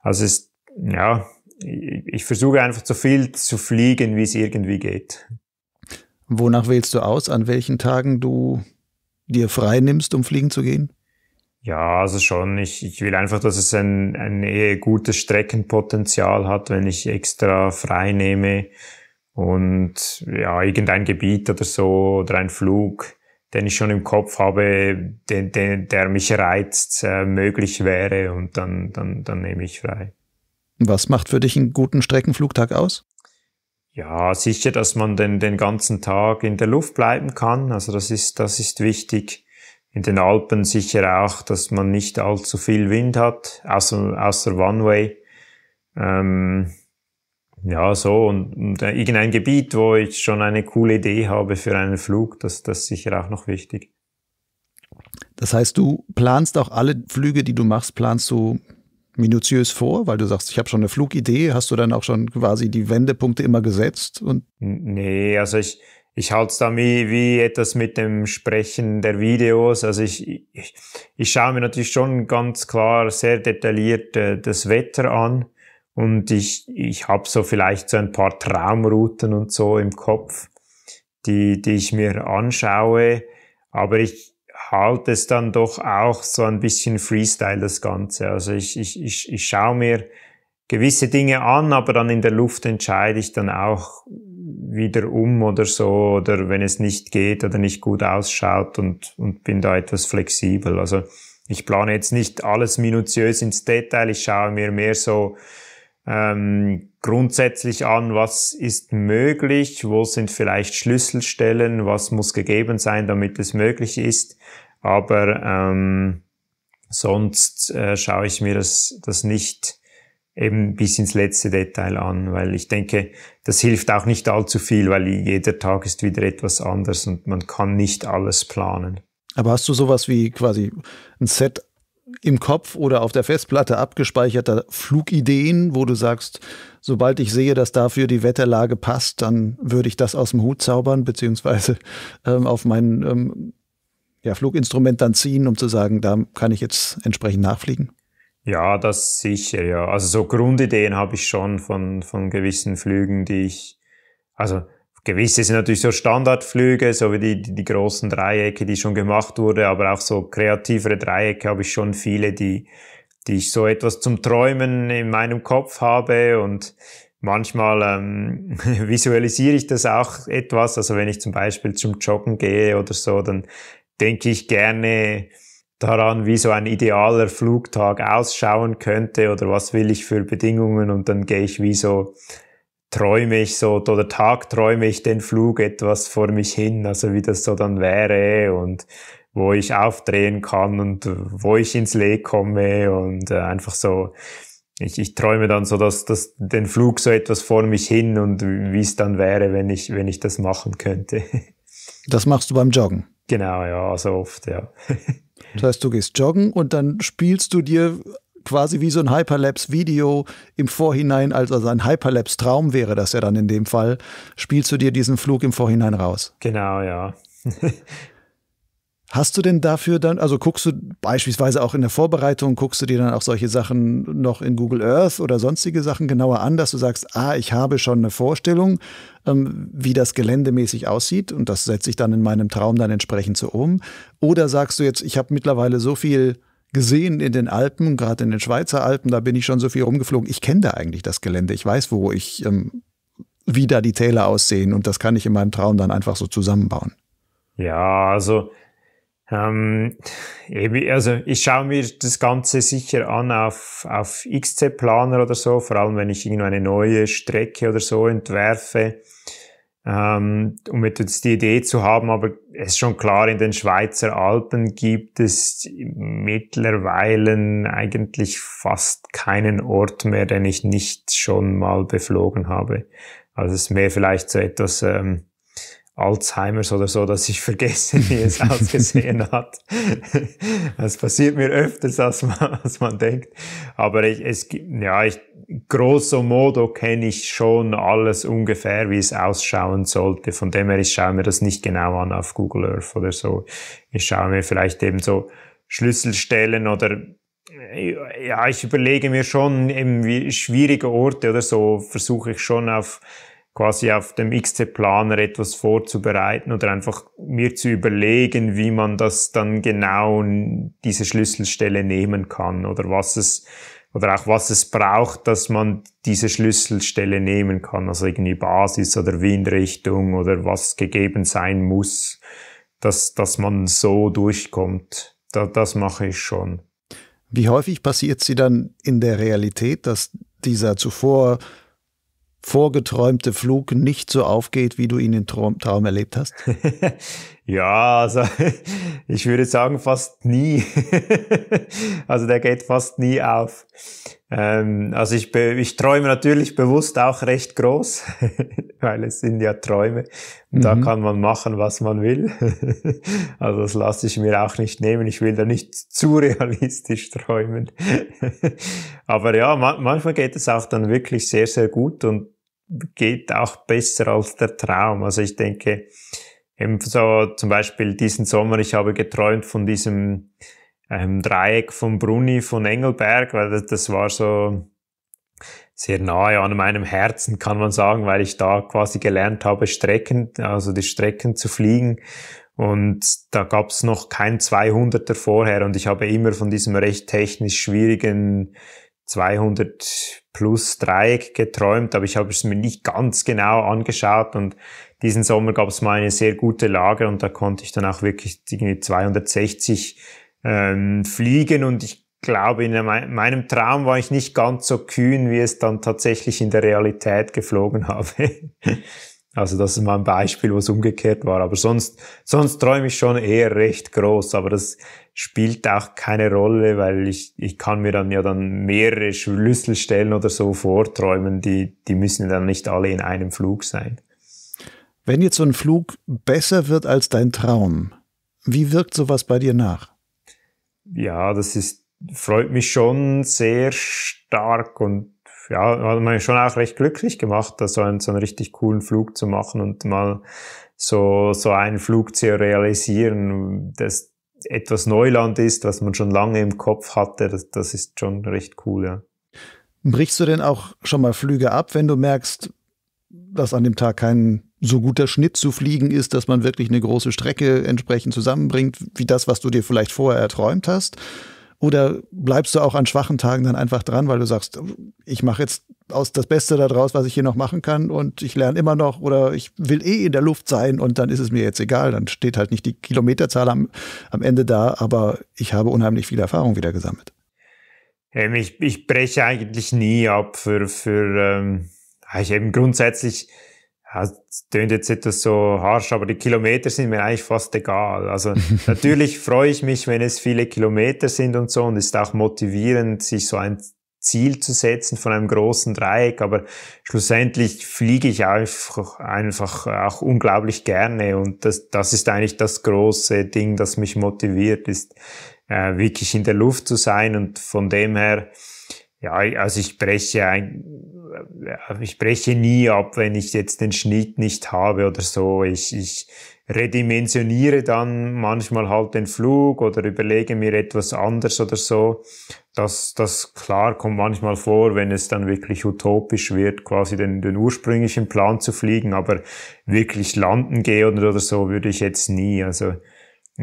Speaker 1: Also es ist, ja, ich versuche einfach so viel zu fliegen, wie es irgendwie geht.
Speaker 2: Wonach wählst du aus, an welchen Tagen du dir frei nimmst, um fliegen zu gehen?
Speaker 1: Ja, also schon. Ich, ich will einfach, dass es ein, ein gutes Streckenpotenzial hat, wenn ich extra frei nehme. Und ja, irgendein Gebiet oder so oder ein Flug, den ich schon im Kopf habe, den, den, der mich reizt, äh, möglich wäre und dann, dann, dann nehme ich frei.
Speaker 2: Was macht für dich einen guten Streckenflugtag aus?
Speaker 1: Ja, sicher, dass man den, den ganzen Tag in der Luft bleiben kann. Also das ist, das ist wichtig. In den Alpen sicher auch, dass man nicht allzu viel Wind hat, außer, außer One Way. Ähm, ja, so und, und äh, irgendein Gebiet, wo ich schon eine coole Idee habe für einen Flug, das, das ist sicher auch noch wichtig.
Speaker 2: Das heißt, du planst auch alle Flüge, die du machst, planst du minutiös vor, weil du sagst, ich habe schon eine Flugidee, hast du dann auch schon quasi die Wendepunkte immer gesetzt? Und
Speaker 1: nee, also ich, ich halte es da wie, wie etwas mit dem Sprechen der Videos. Also ich, ich, ich schaue mir natürlich schon ganz klar sehr detailliert äh, das Wetter an und ich, ich habe so vielleicht so ein paar Traumrouten und so im Kopf, die, die ich mir anschaue. Aber ich halte es dann doch auch so ein bisschen Freestyle das Ganze. Also ich, ich, ich, ich schaue mir gewisse Dinge an, aber dann in der Luft entscheide ich dann auch wieder um oder so oder wenn es nicht geht oder nicht gut ausschaut und, und bin da etwas flexibel. Also ich plane jetzt nicht alles minutiös ins Detail, ich schaue mir mehr so ähm, grundsätzlich an, was ist möglich, wo sind vielleicht Schlüsselstellen, was muss gegeben sein, damit es möglich ist. Aber ähm, sonst äh, schaue ich mir das, das nicht eben bis ins letzte Detail an, weil ich denke, das hilft auch nicht allzu viel, weil jeder Tag ist wieder etwas anders und man kann nicht alles planen. Aber
Speaker 2: hast du sowas wie quasi ein Set im Kopf oder auf der Festplatte abgespeicherter Flugideen, wo du sagst, sobald ich sehe, dass dafür die Wetterlage passt, dann würde ich das aus dem Hut zaubern, beziehungsweise ähm, auf mein ähm, ja, Fluginstrument dann ziehen, um zu sagen, da kann ich jetzt entsprechend nachfliegen?
Speaker 1: Ja, das sicher, ja. Also so Grundideen habe ich schon von, von gewissen Flügen, die ich, also Gewisse sind natürlich so Standardflüge, so wie die, die, die großen Dreiecke, die schon gemacht wurde, aber auch so kreativere Dreiecke habe ich schon viele, die, die ich so etwas zum Träumen in meinem Kopf habe und manchmal ähm, (laughs) visualisiere ich das auch etwas. Also wenn ich zum Beispiel zum Joggen gehe oder so, dann denke ich gerne daran, wie so ein idealer Flugtag ausschauen könnte oder was will ich für Bedingungen und dann gehe ich wie so träume ich so oder Tag träume ich den Flug etwas vor mich hin, also wie das so dann wäre und wo ich aufdrehen kann und wo ich ins Leg komme und äh, einfach so ich, ich träume dann so, dass, dass den Flug so etwas vor mich hin und wie es dann wäre, wenn ich wenn ich
Speaker 2: das machen könnte. (laughs) Das machst du beim Joggen. Genau, ja, also oft, ja. (laughs) Das heißt, du gehst joggen und dann spielst du dir quasi wie so ein Hyperlapse-Video im Vorhinein, also ein Hyperlapse-Traum wäre das ja dann in dem Fall, spielst du dir diesen Flug im Vorhinein raus. Genau, ja. (laughs) Hast du denn dafür dann, also guckst du beispielsweise auch in der Vorbereitung, guckst du dir dann auch solche Sachen noch in Google Earth oder sonstige Sachen genauer an, dass du sagst, ah, ich habe schon eine Vorstellung, ähm, wie das geländemäßig aussieht und das setze ich dann in meinem Traum dann entsprechend so um? Oder sagst du jetzt, ich habe mittlerweile so viel gesehen in den Alpen, gerade in den Schweizer Alpen, da bin ich schon so viel rumgeflogen. Ich kenne da eigentlich das Gelände. Ich weiß, wo ich, ähm, wie da die Täler aussehen und das kann ich in meinem Traum dann einfach so zusammenbauen.
Speaker 1: Ja, also, ähm, also ich schaue mir das Ganze sicher an auf, auf XC-Planer oder so, vor allem wenn ich irgendwo eine neue Strecke oder so entwerfe ähm, um jetzt die Idee zu haben, aber es ist schon klar, in den Schweizer Alpen gibt es mittlerweile eigentlich fast keinen Ort mehr, den ich nicht schon mal beflogen habe. Also es ist mehr vielleicht so etwas ähm, Alzheimers oder so, dass ich vergesse, wie es (laughs) ausgesehen hat. Das passiert mir öfters, als man, als man denkt. Aber ich, es, gibt, ja, ich, grosso modo kenne ich schon alles ungefähr, wie es ausschauen sollte. Von dem her, ich schaue mir das nicht genau an auf Google Earth oder so. Ich schaue mir vielleicht eben so Schlüsselstellen oder ja, ich überlege mir schon eben wie schwierige Orte oder so, versuche ich schon auf quasi auf dem xt planer etwas vorzubereiten oder einfach mir zu überlegen, wie man das dann genau diese Schlüsselstelle nehmen kann oder was es oder auch was es braucht, dass man diese Schlüsselstelle nehmen kann, also irgendwie Basis oder Windrichtung oder was gegeben sein muss, dass, dass man so durchkommt.
Speaker 2: Da, das mache ich schon. Wie häufig passiert sie dann in der Realität, dass dieser zuvor vorgeträumte Flug nicht so aufgeht, wie du ihn im Traum, Traum erlebt hast? (laughs) ja, also (laughs) ich würde sagen fast
Speaker 1: nie. (laughs) also der geht fast nie auf. Ähm, also ich, ich träume natürlich bewusst auch recht groß, (laughs) weil es sind ja Träume. Und mhm. da kann man machen, was man will. (laughs) also das lasse ich mir auch nicht nehmen. Ich will da nicht zu realistisch (laughs) träumen. Aber ja, man manchmal geht es auch dann wirklich sehr, sehr gut und geht auch besser als der Traum. Also ich denke, eben so zum Beispiel diesen Sommer, ich habe geträumt von diesem ähm, Dreieck von Bruni von Engelberg, weil das, das war so sehr nahe an meinem Herzen, kann man sagen, weil ich da quasi gelernt habe, Strecken, also die Strecken zu fliegen. Und da gab's noch kein 200er vorher und ich habe immer von diesem recht technisch schwierigen 200 plus Dreieck geträumt, aber ich habe es mir nicht ganz genau angeschaut und diesen Sommer gab's mal eine sehr gute Lage und da konnte ich dann auch wirklich irgendwie 260 ähm, fliegen und ich glaube, in meinem Traum war ich nicht ganz so kühn, wie es dann tatsächlich in der Realität geflogen (laughs) habe. Also das ist mal ein Beispiel, wo es umgekehrt war. Aber sonst, sonst träume ich schon eher recht groß. Aber das spielt auch keine Rolle, weil ich, ich kann mir dann ja dann mehrere Schlüsselstellen oder so vorträumen. Die, die müssen dann nicht alle in einem Flug sein.
Speaker 2: Wenn jetzt so ein Flug besser wird als dein Traum, wie wirkt sowas bei dir nach?
Speaker 1: ja, das ist, freut mich schon sehr stark und ja, hat mich schon auch recht glücklich gemacht, da so einen, so einen richtig coolen Flug zu machen und mal so, so einen Flug zu realisieren, das etwas Neuland ist, was man schon lange im Kopf hatte, das, das ist schon recht cool, ja.
Speaker 2: Brichst du denn auch schon mal Flüge ab, wenn du merkst, dass an dem Tag kein so guter Schnitt zu fliegen ist, dass man wirklich eine große Strecke entsprechend zusammenbringt, wie das, was du dir vielleicht vorher erträumt hast? Oder bleibst du auch an schwachen Tagen dann einfach dran, weil du sagst, ich mache jetzt aus das Beste daraus, was ich hier noch machen kann und ich lerne immer noch oder ich will eh in der Luft sein und dann ist es mir jetzt egal, dann steht halt nicht die Kilometerzahl am, am Ende da, aber ich habe unheimlich viel Erfahrung wieder gesammelt.
Speaker 1: Ich, ich breche eigentlich nie ab für, für ähm, ich eben grundsätzlich ja, es tönt jetzt etwas so harsch, aber die Kilometer sind mir eigentlich fast egal. Also (laughs) natürlich freue ich mich, wenn es viele Kilometer sind und so und ist auch motivierend, sich so ein Ziel zu setzen von einem großen Dreieck, aber schlussendlich fliege ich einfach, einfach auch unglaublich gerne und das, das ist eigentlich das große Ding, das mich motiviert, ist äh, wirklich in der Luft zu sein und von dem her, ja, also ich breche ein, äh, ich breche nie ab, wenn ich jetzt den Schnitt nicht habe oder so. Ich, ich redimensioniere dann manchmal halt den Flug oder überlege mir etwas anders oder so. Das, das klar kommt manchmal vor, wenn es dann wirklich utopisch wird, quasi den, den ursprünglichen Plan zu fliegen, aber wirklich landen gehen oder, oder so würde ich jetzt nie. Also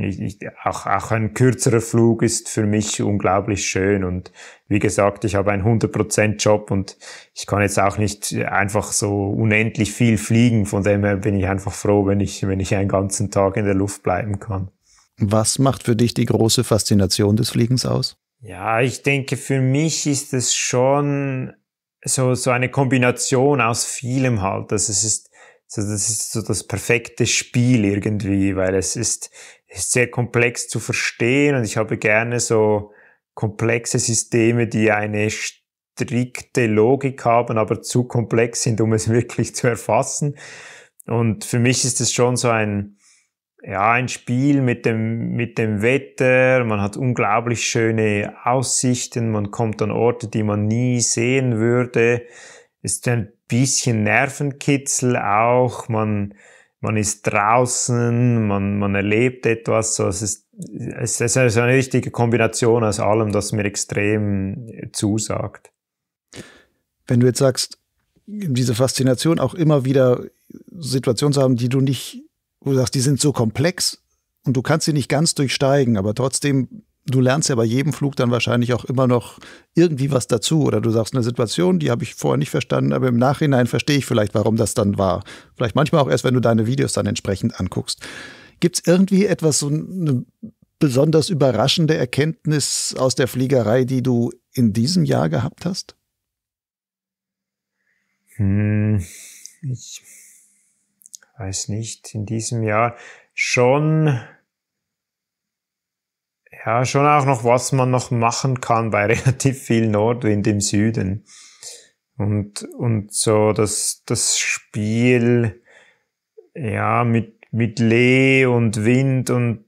Speaker 1: ich, ich, auch, auch ein kürzerer Flug ist für mich unglaublich schön. Und wie gesagt, ich habe einen 100% Job und ich kann jetzt auch nicht einfach so unendlich viel fliegen. Von dem her bin ich einfach
Speaker 2: froh, wenn ich, wenn ich einen ganzen Tag in der Luft bleiben kann. Was macht für dich die große Faszination des Fliegens aus?
Speaker 1: Ja, ich denke, für mich ist es schon so, so eine Kombination aus vielem halt. Also es ist, so, das ist so das perfekte Spiel irgendwie, weil es ist, ist sehr komplex zu verstehen und ich habe gerne so komplexe Systeme, die eine strikte Logik haben, aber zu komplex sind, um es (laughs) wirklich zu erfassen. Und für mich ist es schon so ein, ja, ein Spiel mit dem, mit dem Wetter. Man hat unglaublich schöne Aussichten. Man kommt an Orte, die man nie sehen würde ist ein bisschen Nervenkitzel auch, man, man ist draußen, man, man erlebt etwas, so, es ist, es ist also eine richtige Kombination aus allem, das mir extrem äh, zusagt.
Speaker 2: Wenn du jetzt sagst, diese Faszination auch immer wieder Situationen zu haben, die du nicht, wo du sagst, die sind so komplex und du kannst sie nicht ganz durchsteigen, aber trotzdem du lernst ja bei jedem Flug dann wahrscheinlich auch immer noch irgendwie was dazu. Oder du sagst eine Situation, die habe ich vorher nicht verstanden, aber im Nachhinein verstehe ich vielleicht, warum das dann war. Vielleicht manchmal auch erst, wenn du deine Videos dann entsprechend anguckst. Gibt es irgendwie etwas, so eine besonders überraschende Erkenntnis aus der Fliegerei, die du in diesem Jahr gehabt hast? Hm,
Speaker 1: ich weiß nicht, in diesem Jahr schon ja, schon auch noch, was man noch machen kann bei (laughs) relativ viel Nordwind im Süden. Und, und so das, das Spiel, ja, mit, mit Lee und Wind und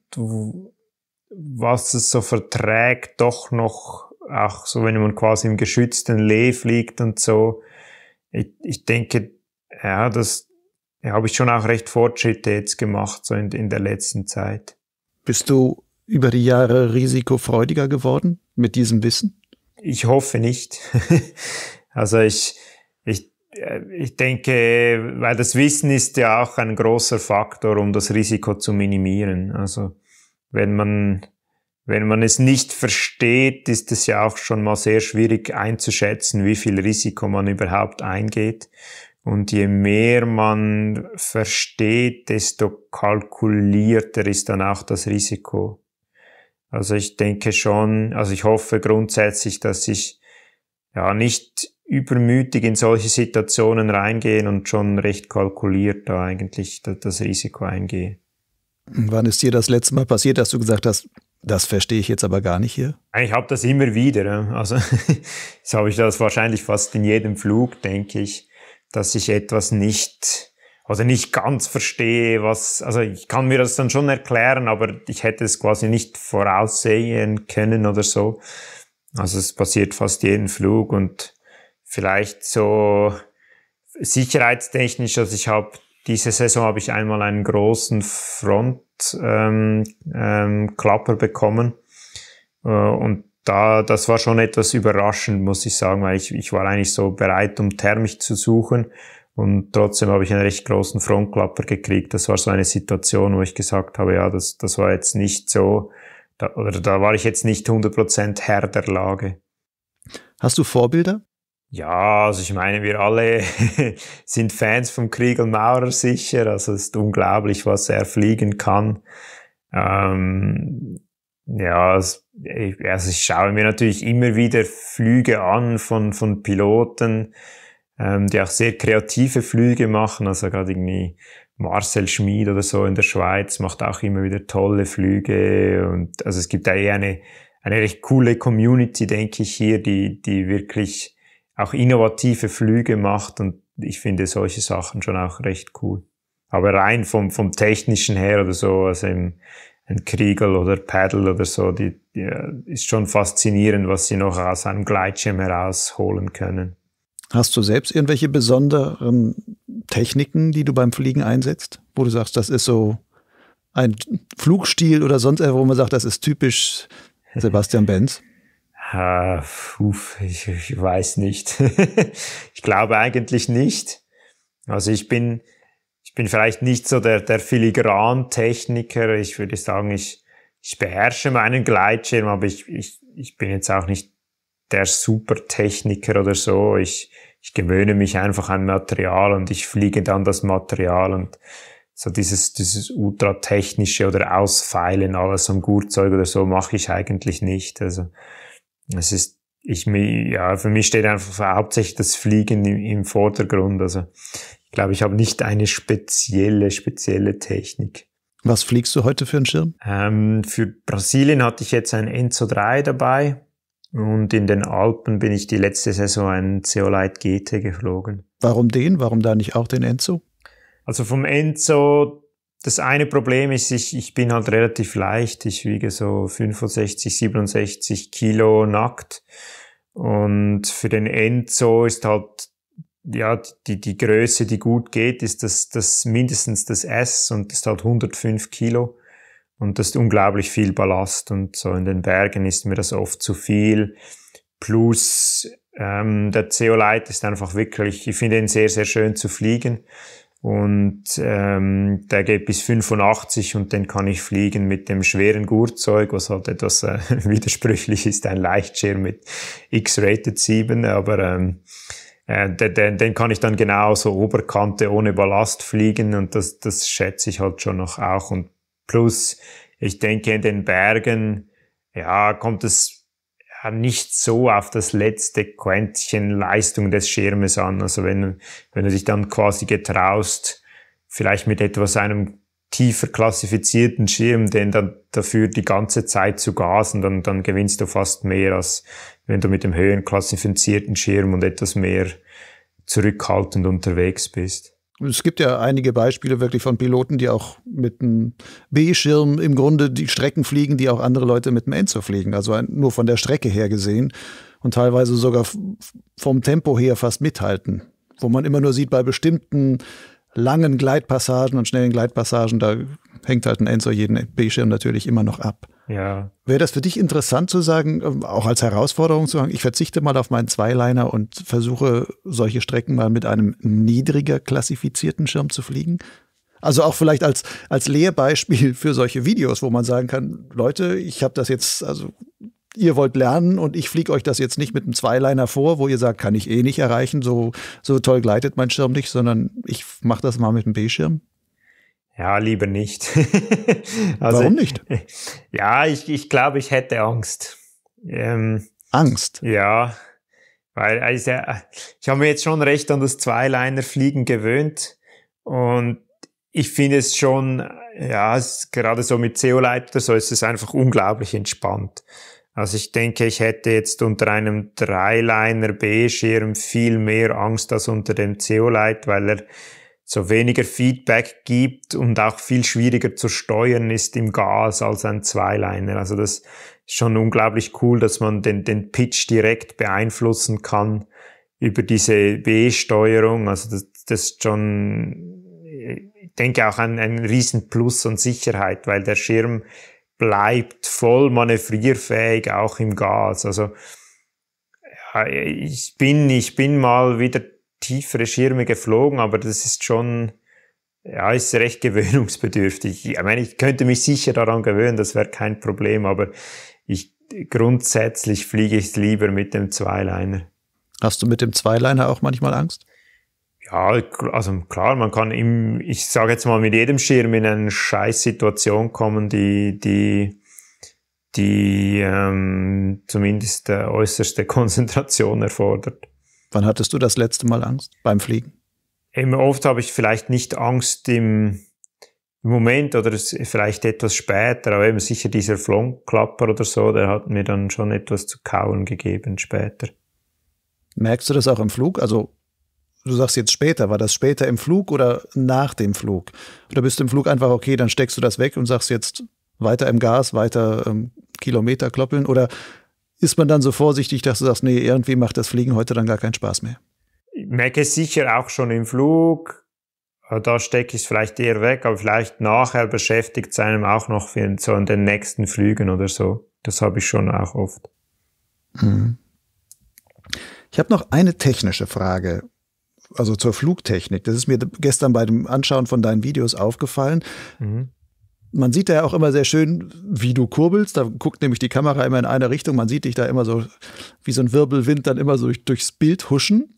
Speaker 1: was es so verträgt, doch noch, auch so, wenn man quasi im geschützten Lee fliegt und so. Ich, ich denke, ja, das ja, habe ich schon auch recht Fortschritte jetzt gemacht, so in, in der letzten Zeit. Bist du über die Jahre
Speaker 2: risikofreudiger geworden mit diesem Wissen?
Speaker 1: Ich hoffe nicht. (laughs) also ich, ich, äh, ich denke, weil das Wissen ist ja auch ein großer Faktor, um das Risiko zu minimieren. Also wenn man, wenn man es nicht versteht, ist es ja auch schon mal sehr schwierig einzuschätzen, wie viel Risiko man überhaupt eingeht. Und je mehr man versteht, desto kalkulierter ist dann auch das Risiko. Also ich denke schon, also ich hoffe grundsätzlich, dass ich ja nicht übermütig in solche Situationen reingehen und schon recht kalkuliert da eigentlich das
Speaker 2: Risiko eingehe. Wann ist dir das letzte Mal passiert, dass du gesagt hast, das verstehe ich jetzt aber gar nicht hier?
Speaker 1: Ich habe das immer wieder. Also (laughs) jetzt habe ich das wahrscheinlich fast in jedem Flug, denke ich, dass ich etwas nicht also nicht ganz verstehe, was, also ich kann mir das dann schon erklären, aber ich hätte es quasi nicht voraussehen können oder so. Also es passiert fast jeden Flug und vielleicht so sicherheitstechnisch, also ich habe diese Saison habe ich einmal einen großen Front ähm, ähm, Klapper bekommen äh, und da, das war schon etwas überraschend, muss ich sagen, weil ich, ich war eigentlich so bereit, um thermisch zu suchen und trotzdem habe ich einen recht großen Frontklapper gekriegt. Das war so eine Situation, wo ich gesagt habe, ja, das, das war jetzt nicht so, da, oder da war ich jetzt nicht 100% Herr der Lage. Hast du Vorbilder? Ja, also ich meine, wir alle (laughs) sind Fans vom Kriegel Maurer sicher. Also es ist unglaublich, was er fliegen kann. Ähm, ja, also ich, also ich schaue mir natürlich immer wieder Flüge an von, von Piloten ähm, die auch sehr kreative Flüge machen, also gerade irgendwie Marcel Schmid oder so in der Schweiz macht auch immer wieder tolle Flüge und also es gibt da eher eine, eine recht coole Community, denke ich, hier, die, die wirklich auch innovative Flüge macht und ich finde solche Sachen schon auch recht cool. Aber rein vom, vom technischen her oder so, also im, ein Kriegel oder Paddle oder so, die, die äh, ist schon faszinierend, was sie noch aus einem Gleitschirm herausholen können.
Speaker 2: Hast du selbst irgendwelche besonderen Techniken, die du beim Fliegen einsetzt, wo du sagst, das ist so ein Flugstil oder sonst etwas, wo man sagt, das ist typisch Sebastian Benz? (laughs) Ah, pf,
Speaker 1: ich, ich
Speaker 2: weiß nicht.
Speaker 1: (laughs) ich glaube eigentlich nicht. Also ich bin, ich bin vielleicht nicht so der, der Filigran-Techniker. Ich würde sagen, ich, ich beherrsche meinen Gleitschirm, aber ich, ich, ich bin jetzt auch nicht der Supertechniker oder so. Ich, ich gewöhne mich einfach an Material und ich fliege dann das Material und so dieses, dieses ultratechnische oder ausfeilen alles am Gurtzeug oder so mache ich eigentlich nicht. Also es ist, ich ja, für mich steht einfach hauptsächlich das Fliegen im, im Vordergrund. Also ich glaube, ich habe nicht eine spezielle, spezielle Technik.
Speaker 2: Was fliegst du heute für einen Schirm?
Speaker 1: Ähm, für Brasilien hatte ich jetzt ein Enzo 3 dabei und in den Alpen bin ich die letzte Saison einen Zeolite GT geflogen. Warum den? Warum da nicht auch den Enzo? Also vom Enzo, das eine Problem ist, ich, ich bin halt relativ leicht. Ich wiege so 65, 67 Kilo nackt. Und für den Enzo ist halt, ja, die, die Größe, die gut geht, ist das, das mindestens das S und ist halt 105 Kilo. Und das ist unglaublich viel Ballast und so in den Bergen ist mir das oft zu viel. Plus ähm, der Zeolite ist einfach wirklich, ich finde ihn sehr, sehr schön zu fliegen. Und ähm, der geht bis 85 und den kann ich fliegen mit dem schweren Gurtzeug, was halt etwas äh, (laughs) widersprüchlich ist, ein Leichtschirm mit X-Rated 7, aber ähm, äh, den, den kann ich dann genauso Oberkante ohne Ballast fliegen und das, das schätze ich halt schon noch auch und Plus, ich denke, in den Bergen, ja, kommt es nicht so auf das letzte Quäntchen Leistung des Schirmes an. Also wenn, wenn du dich dann quasi getraust, vielleicht mit etwas einem tiefer klassifizierten Schirm, den dann dafür die ganze Zeit zu gasen, dann, dann gewinnst du fast mehr, als wenn du mit dem höher klassifizierten Schirm und etwas mehr zurückhaltend unterwegs bist.
Speaker 2: Es gibt ja einige Beispiele wirklich von Piloten, die auch mit einem B-Schirm im Grunde die Strecken fliegen, die auch andere Leute mit einem Enzo fliegen. Also nur von der Strecke her gesehen und teilweise sogar vom Tempo her fast mithalten. Wo man immer nur sieht, bei bestimmten langen Gleitpassagen und schnellen Gleitpassagen, da hängt halt ein Ensor jeden B-Schirm natürlich immer noch ab. Ja. Wäre das für dich interessant zu sagen, ähm, auch als Herausforderung zu sagen, ich verzichte mal auf meinen Zweiliner und versuche solche Strecken mal mit einem niedriger klassifizierten Schirm zu fliegen? Also auch vielleicht als, als Lehrbeispiel für solche Videos, wo man sagen kann, Leute, ich habe das jetzt, also ihr wollt lernen und ich fliege euch das jetzt nicht mit einem Zweiliner vor, wo ihr sagt, kann ich eh nicht erreichen, so, so toll gleitet mein Schirm nicht, sondern ich mache das mal mit einem B-Schirm.
Speaker 1: Ja, lieber nicht. (laughs) also, Warum nicht? (laughs) Ja, ich, ich glaube, ich hätte Angst. Ähm, Angst? Ja, weil also, ich habe mir jetzt schon recht an das Zweiliner-Fliegen gewöhnt und ich finde es schon, ja, es, gerade so mit Zeolite oder so ist es einfach unglaublich entspannt. Also ich denke, ich hätte jetzt unter einem Dreiliner B-Schirm viel mehr Angst als unter dem co Zeolite, weil er so weniger Feedback gibt und auch viel schwieriger zu steuern ist im Gas als ein Zweiliner. Also das ist schon unglaublich cool, dass man den, den Pitch direkt beeinflussen kann über diese B-Steuerung. Also das, das ist schon, ich denke auch ein, ein Riesenplus an Sicherheit, weil der Schirm bleibt voll manövrierfähig auch im Gas. Also ich bin, ich bin mal wieder tiefere Schirme geflogen, aber das ist schon, ja, ist recht gewöhnungsbedürftig. Ich meine, ich könnte mich sicher daran gewöhnen, das wäre kein Problem, aber ich, grundsätzlich fliege ich lieber mit dem Zweiliner. Hast du mit dem Zweiliner auch manchmal Angst? Ja, also klar, man kann im, ich sage jetzt mal, mit jedem Schirm in eine Scheißsituation kommen, die, die, die ähm, zumindest äh, äußerste (laughs) Konzentration erfordert. Wann hattest du das letzte Mal Angst beim Fliegen? Eben oft habe ich vielleicht nicht Angst im, im Moment oder vielleicht etwas später, aber eben sicher dieser Flonklapper oder so, der
Speaker 2: hat mir dann schon etwas zu kauen gegeben später. Merkst du das auch im Flug? Also du sagst jetzt später, war das später im Flug oder nach dem Flug? Oder bist du im Flug einfach, okay, dann steckst du das weg und sagst jetzt weiter im Gas, weiter ähm, Kilometer kloppeln? Oder ist man dann so vorsichtig, dass du sagst, nee, irgendwie macht das Fliegen heute dann gar keinen Spaß mehr?
Speaker 1: Ich merke es sicher auch schon im Flug. Äh, da stecke ich es vielleicht eher weg, aber vielleicht nachher beschäftigt es einem auch noch für, so an den nächsten Flügen oder so. Das habe ich
Speaker 2: schon auch oft. Mhm. Ich habe noch eine technische Frage, also zur Flugtechnik. Das ist mir gestern bei dem Anschauen von deinen Videos aufgefallen. Mhm man sieht da ja auch immer sehr schön, wie du kurbelst. Da guckt nämlich die Kamera immer in eine Richtung. Man sieht dich da immer so wie so ein Wirbelwind dann immer so durchs Bild huschen.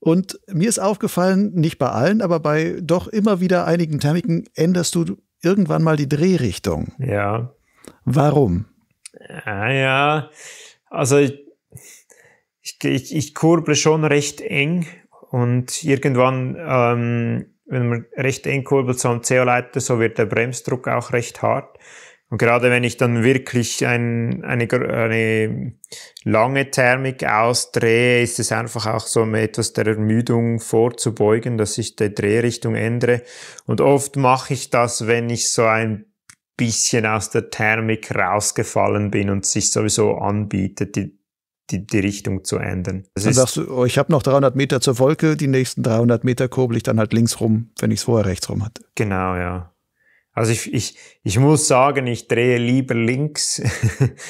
Speaker 2: Und mir ist aufgefallen, nicht bei allen, aber bei doch immer wieder einigen Thermiken änderst du irgendwann mal die Drehrichtung. Ja. Warum? Ja, ah,
Speaker 1: ja. also ich, ich, ich kurble schon recht eng und irgendwann ähm, wenn man recht eng kurbelt, so am CO-Leiter, so wird der Bremsdruck auch recht hart. Und gerade wenn ich dann wirklich ein, eine, eine lange Thermik ausdrehe, ist es einfach auch so, um etwas der Ermüdung vorzubeugen, dass ich die Drehrichtung ändere. Und oft mache ich das, wenn ich so ein bisschen aus der Thermik rausgefallen bin und sich sowieso anbietet, die die, die Richtung zu ändern. Das dann sagst
Speaker 2: du, oh, ich habe noch 300 Meter zur Wolke, die nächsten 300 Meter kurbel ich dann halt links rum, wenn ich es vorher rechts rum hatte.
Speaker 1: Genau, ja. Also ich, ich, ich muss sagen, ich drehe lieber links,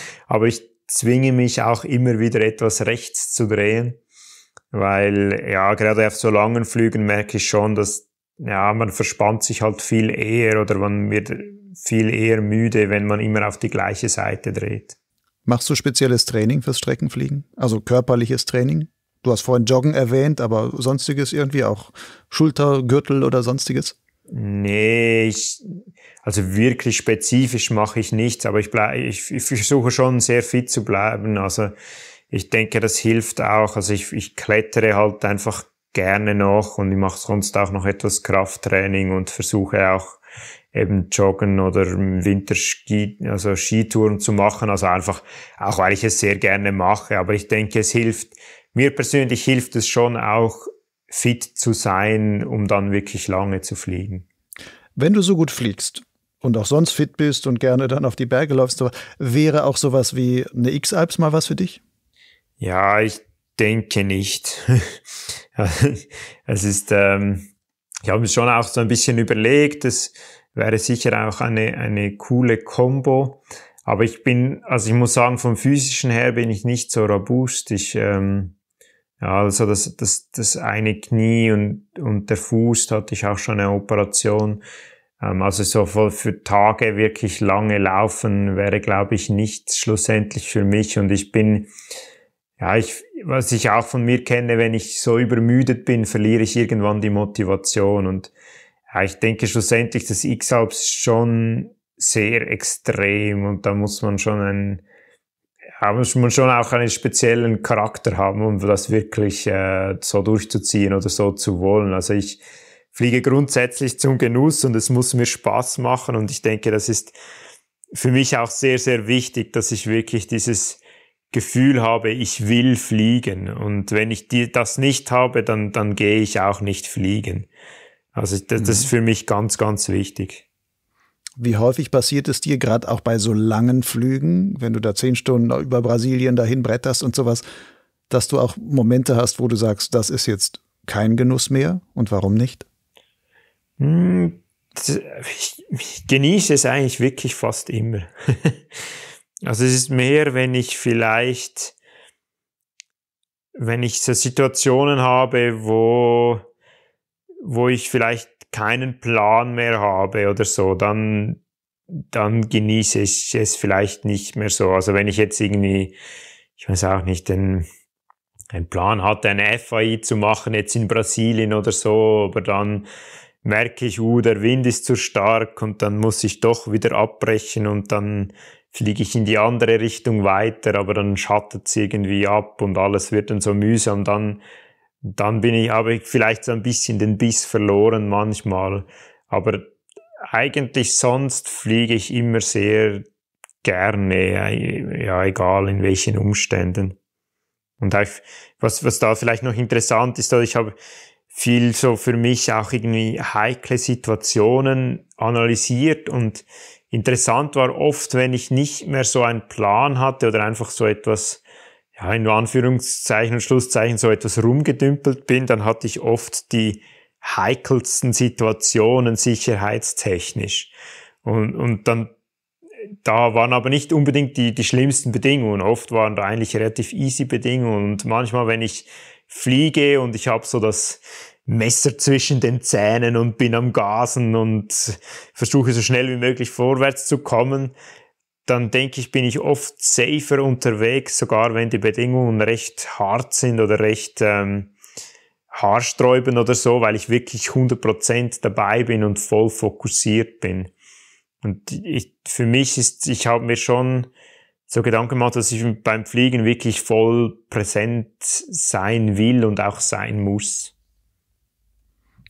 Speaker 1: (laughs) aber ich zwinge mich auch immer wieder etwas rechts zu drehen, weil ja, gerade auf so langen Flügen merke ich schon, dass ja, man verspannt sich halt viel eher oder man wird viel eher müde, wenn man immer auf die gleiche Seite dreht.
Speaker 2: Machst du spezielles Training fürs Streckenfliegen? Also körperliches Training? Du hast vorhin Joggen erwähnt, aber sonstiges irgendwie auch Schulter, Gürtel oder sonstiges? Nee,
Speaker 1: ich, also wirklich spezifisch mache ich nichts, aber ich, bleib, ich, ich versuche schon sehr fit zu bleiben. Also ich denke, das hilft auch. Also ich, ich klettere halt einfach gerne noch und ich mache sonst auch noch etwas Krafttraining und versuche auch eben Joggen oder Winterski, also Skitouren zu machen. Also einfach, auch weil ich es sehr gerne mache. Aber ich denke, es hilft, mir persönlich hilft es schon auch,
Speaker 2: fit zu sein, um dann wirklich lange zu fliegen. Wenn du so gut fliegst und auch sonst fit bist und gerne dann auf die Berge läufst, wäre auch sowas wie eine X-Alps mal was für dich?
Speaker 1: Ja, ich denke nicht. (laughs) es ist, ähm, ich habe mir schon auch so ein bisschen überlegt, dass wäre sicher auch eine, eine coole Combo. Aber ich bin, also ich muss sagen, vom physischen her bin ich nicht so robust. Ich, ähm, ja, also das, das, das eine Knie und, und der Fuß, da hatte ich auch schon eine Operation. Ähm, also so für Tage wirklich lange laufen wäre, glaube ich, nicht schlussendlich für mich. Und ich bin, ja, ich, was ich auch von mir kenne, wenn ich so übermüdet bin, verliere ich irgendwann die Motivation und ja, ah, ich denke schlussendlich, das X-Alp ist schon sehr extrem und da muss man schon einen, ja, muss man schon auch einen speziellen Charakter haben, um das wirklich äh, so durchzuziehen oder so zu wollen. Also ich fliege grundsätzlich zum Genuss und es muss mir Spaß machen und ich denke, das ist für mich auch sehr, sehr wichtig, dass ich wirklich dieses Gefühl habe, ich will fliegen. Und wenn ich die, das nicht habe, dann, dann gehe ich auch nicht fliegen. Also das, das ist mhm. für mich ganz, ganz wichtig.
Speaker 2: Wie häufig passiert es dir, gerade auch bei so langen Flügen, wenn du da zehn Stunden über Brasilien dahin bretterst und sowas, dass du auch Momente hast, wo du sagst, das ist jetzt kein Genuss mehr und warum nicht?
Speaker 1: Hm, ich genieße es eigentlich wirklich fast immer. (laughs) Also es ist mehr, wenn ich vielleicht, wenn ich so Situationen habe, wo wo ich vielleicht keinen Plan mehr habe oder so, dann, dann genieße ich es vielleicht nicht mehr so. Also wenn ich jetzt irgendwie, ich weiß auch nicht, den, einen Plan hatte, eine FAI zu machen, jetzt in Brasilien oder so, aber dann merke ich, uh, der Wind ist zu stark und dann muss ich doch wieder abbrechen und dann fliege ich in die andere Richtung weiter, aber dann schattet es irgendwie ab und alles wird dann so mühsam, dann dann bin ich, habe ich vielleicht so ein bisschen den Biss verloren manchmal. Aber eigentlich sonst fliege ich immer sehr gerne, ja, egal in welchen Umständen. Und was, was da vielleicht noch interessant ist, ich habe viel so für mich auch irgendwie heikle Situationen analysiert und interessant war oft, wenn ich nicht mehr so einen Plan hatte oder einfach so etwas ja, in Anführungszeichen und Schlusszeichen so etwas rumgedümpelt bin, dann hatte ich oft die heikelsten Situationen sicherheitstechnisch. Und, und dann, da waren aber nicht unbedingt die, die schlimmsten Bedingungen. Oft waren da eigentlich relativ easy Bedingungen. Und manchmal, wenn ich fliege und ich habe so das Messer zwischen den Zähnen und bin am Gasen und versuche so schnell wie möglich vorwärts zu kommen, dann denke ich, bin ich oft safer unterwegs, sogar wenn die Bedingungen recht hart sind oder recht ähm, haarsträubend oder so, weil ich wirklich 100% dabei bin und voll fokussiert bin. Und ich, für mich ist, ich habe mir schon so Gedanken gemacht, dass ich beim Fliegen wirklich voll präsent sein will und auch sein
Speaker 2: muss.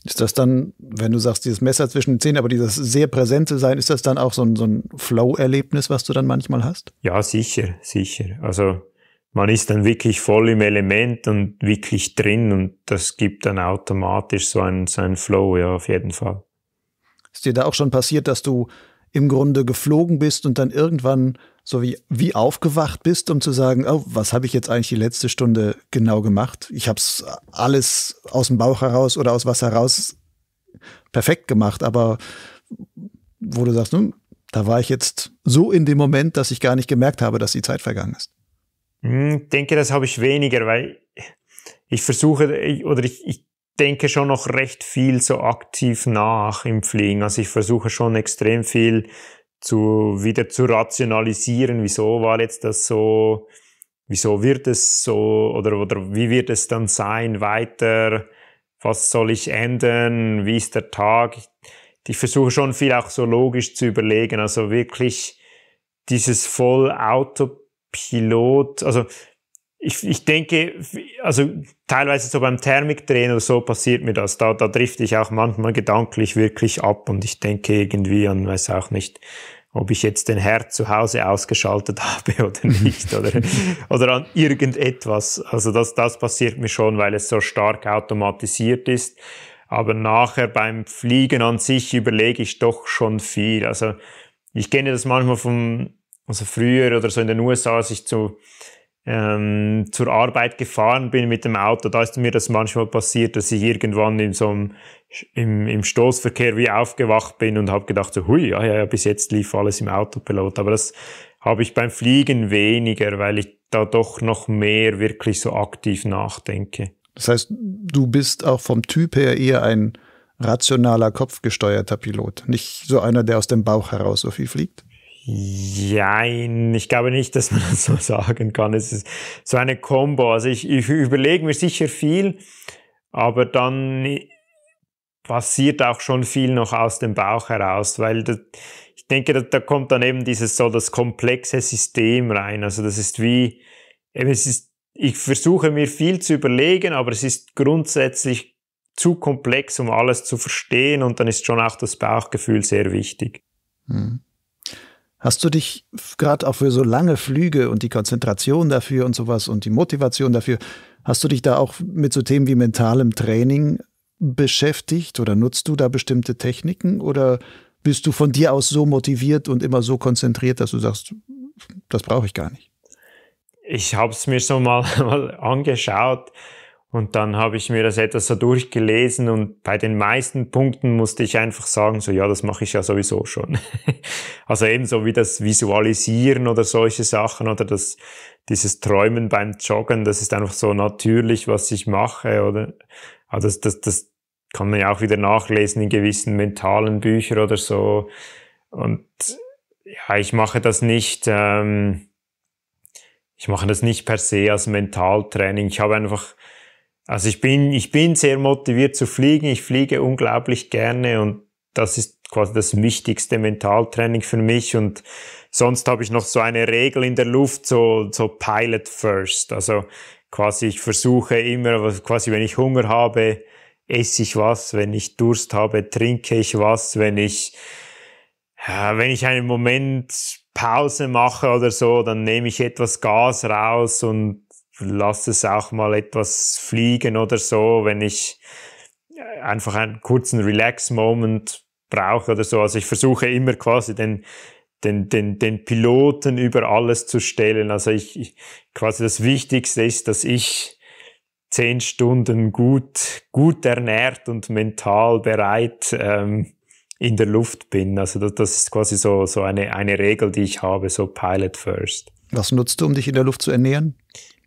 Speaker 2: Ist das dann, wenn du sagst, dieses Messer zwischen den Zähnen, aber dieses sehr präsente sein, ist das dann auch so ein, so ein Flow-Erlebnis, was du dann manchmal hast?
Speaker 1: Ja, sicher, sicher. Also man ist dann wirklich voll im Element und wirklich drin und das gibt dann automatisch so einen, so einen Flow, ja, auf jeden Fall.
Speaker 2: Ist dir da auch schon passiert, dass du im Grunde geflogen bist und dann irgendwann so wie, wie aufgewacht bist, um zu sagen, oh, was habe ich jetzt eigentlich die letzte Stunde genau gemacht? Ich habe es alles aus dem Bauch heraus oder aus was heraus perfekt gemacht, aber wo du sagst, nun, hm, da war ich jetzt so in dem Moment, dass ich gar nicht gemerkt habe, dass die Zeit vergangen ist.
Speaker 1: Ich hm, denke, das habe ich weniger, weil
Speaker 2: ich versuche oder
Speaker 1: ich, ich denke schon noch recht viel so aktiv nach im Fliegen. Also ich versuche schon extrem viel zu, wieder zu rationalisieren. Wieso war jetzt das so? Wieso wird es so? Oder, oder wie wird es dann sein weiter? Was soll ich ändern? Wie ist der Tag? Ich, ich versuche schon viel auch so logisch zu überlegen. Also wirklich dieses Voll Autopilot. Also ich, ich denke, also teilweise so beim Thermikdrehen oder so passiert mir das. Da, da drifte ich auch manchmal gedanklich wirklich ab und ich denke irgendwie an, weiß auch nicht, ob ich jetzt den Herd zu Hause ausgeschaltet (laughs) habe oder nicht oder, (laughs) oder an irgendetwas. Also das, das passiert mir schon, weil es so stark automatisiert ist. Aber nachher beim Fliegen an sich überlege ich doch schon viel. Also ich kenne das manchmal vom, also früher oder so in den USA, als ich zu, ähm, zur Arbeit gefahren bin mit dem Auto, da ist mir das manchmal passiert, dass ich irgendwann in so einem, im, im Stoßverkehr wie aufgewacht bin und habe gedacht, so, hui, ja, ja, bis jetzt lief alles im Autopilot. Aber das habe ich beim Fliegen weniger,
Speaker 2: weil ich da doch noch mehr wirklich so aktiv nachdenke. Das heißt, du bist auch vom Typ her eher ein rationaler, kopfgesteuerter Pilot, nicht so einer, der aus dem Bauch heraus so viel fliegt? Jein, ich glaube nicht, dass man (laughs) das so
Speaker 1: sagen kann. Es ist so eine Combo. Also ich, ich überlege mir sicher viel, aber dann passiert auch schon viel noch aus dem Bauch heraus, weil das, ich denke, da, da, kommt dann eben dieses so das komplexe System rein. Also das ist wie, eben es ist, ich versuche mir viel zu überlegen, aber es ist grundsätzlich zu komplex, um alles zu verstehen und dann ist schon auch das Bauchgefühl sehr
Speaker 2: wichtig. Mhm. Hast du dich gerade auch für so lange Flüge und die Konzentration dafür und sowas und die Motivation dafür, hast du dich da auch mit so Themen wie mentalem Training beschäftigt oder nutzt du da bestimmte Techniken oder bist du von dir aus so motiviert und immer so konzentriert, dass du sagst, das brauche ich gar nicht?
Speaker 1: Ich habe es mir schon mal, (laughs) mal angeschaut und dann habe ich mir das etwas so durchgelesen und bei den meisten Punkten musste ich einfach sagen, so ja, das mache ich ja sowieso schon. (laughs) also ebenso wie das Visualisieren oder solche Sachen oder das, dieses Träumen beim Joggen, das ist einfach so natürlich, was ich mache oder, aber das, das, das kann man ja auch wieder nachlesen in gewissen mentalen Büchern oder so. Und ja, ich mache das nicht, ähm, ich mache das nicht per se als Mentaltraining. Ich habe einfach, also ich bin, ich bin sehr motiviert zu fliegen. Ich fliege unglaublich gerne und das ist quasi das wichtigste Mentaltraining für mich. Und sonst habe ich noch so eine Regel in der Luft, so, so Pilot First. Also quasi ich versuche immer, quasi wenn ich Hunger habe, esse ich was. Wenn ich Durst habe, trinke ich was. Wenn ich, ja, wenn ich einen Moment Pause mache oder so, dann nehme ich etwas Gas raus und lasse es auch mal etwas fliegen oder so, wenn ich äh, einfach einen kurzen Relax-Moment brauche oder so. Also ich versuche immer quasi den, den, den, den Piloten über alles zu stellen. Also ich, ich quasi das Wichtigste ist, dass ich zehn Stunden gut, gut ernährt und mental bereit ähm, in der Luft bin. Also das, das ist quasi so, so eine, eine Regel, die ich habe, so Pilot First.
Speaker 2: Was nutzt du, um dich in
Speaker 1: der Luft zu ernähren?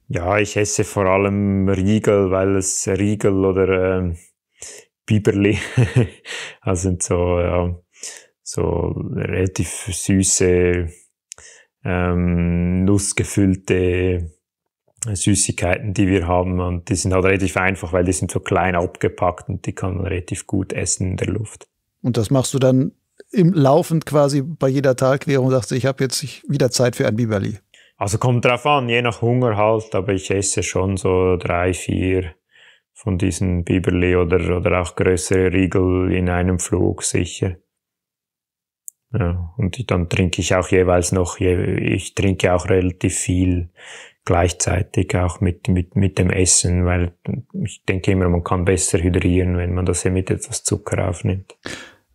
Speaker 1: Ja, ich esse vor allem Riegel, weil es Riegel oder ähm, Biberli, also (laughs) sind so, ja, so relativ süße, ähm, nussgefüllte Süßigkeiten, die wir haben. Und die sind halt relativ einfach, weil die sind so klein abgepackt und die kann man relativ gut essen in der Luft.
Speaker 2: Und das machst du dann im laufend quasi bei jeder Talquerung, sagst du, ich habe jetzt wieder Zeit für ein Biberli. Also kommt drauf
Speaker 1: an, je nach Hunger halt, aber ich esse schon so drei, vier von diesen Biberli oder, oder auch größere Riegel in einem Flug sicher. Ja, und dann trinke ich auch jeweils noch, ich trinke auch relativ viel gleichzeitig auch mit, mit, mit dem Essen, weil ich denke immer, man kann besser hydrieren, wenn man das hier mit etwas Zucker aufnimmt.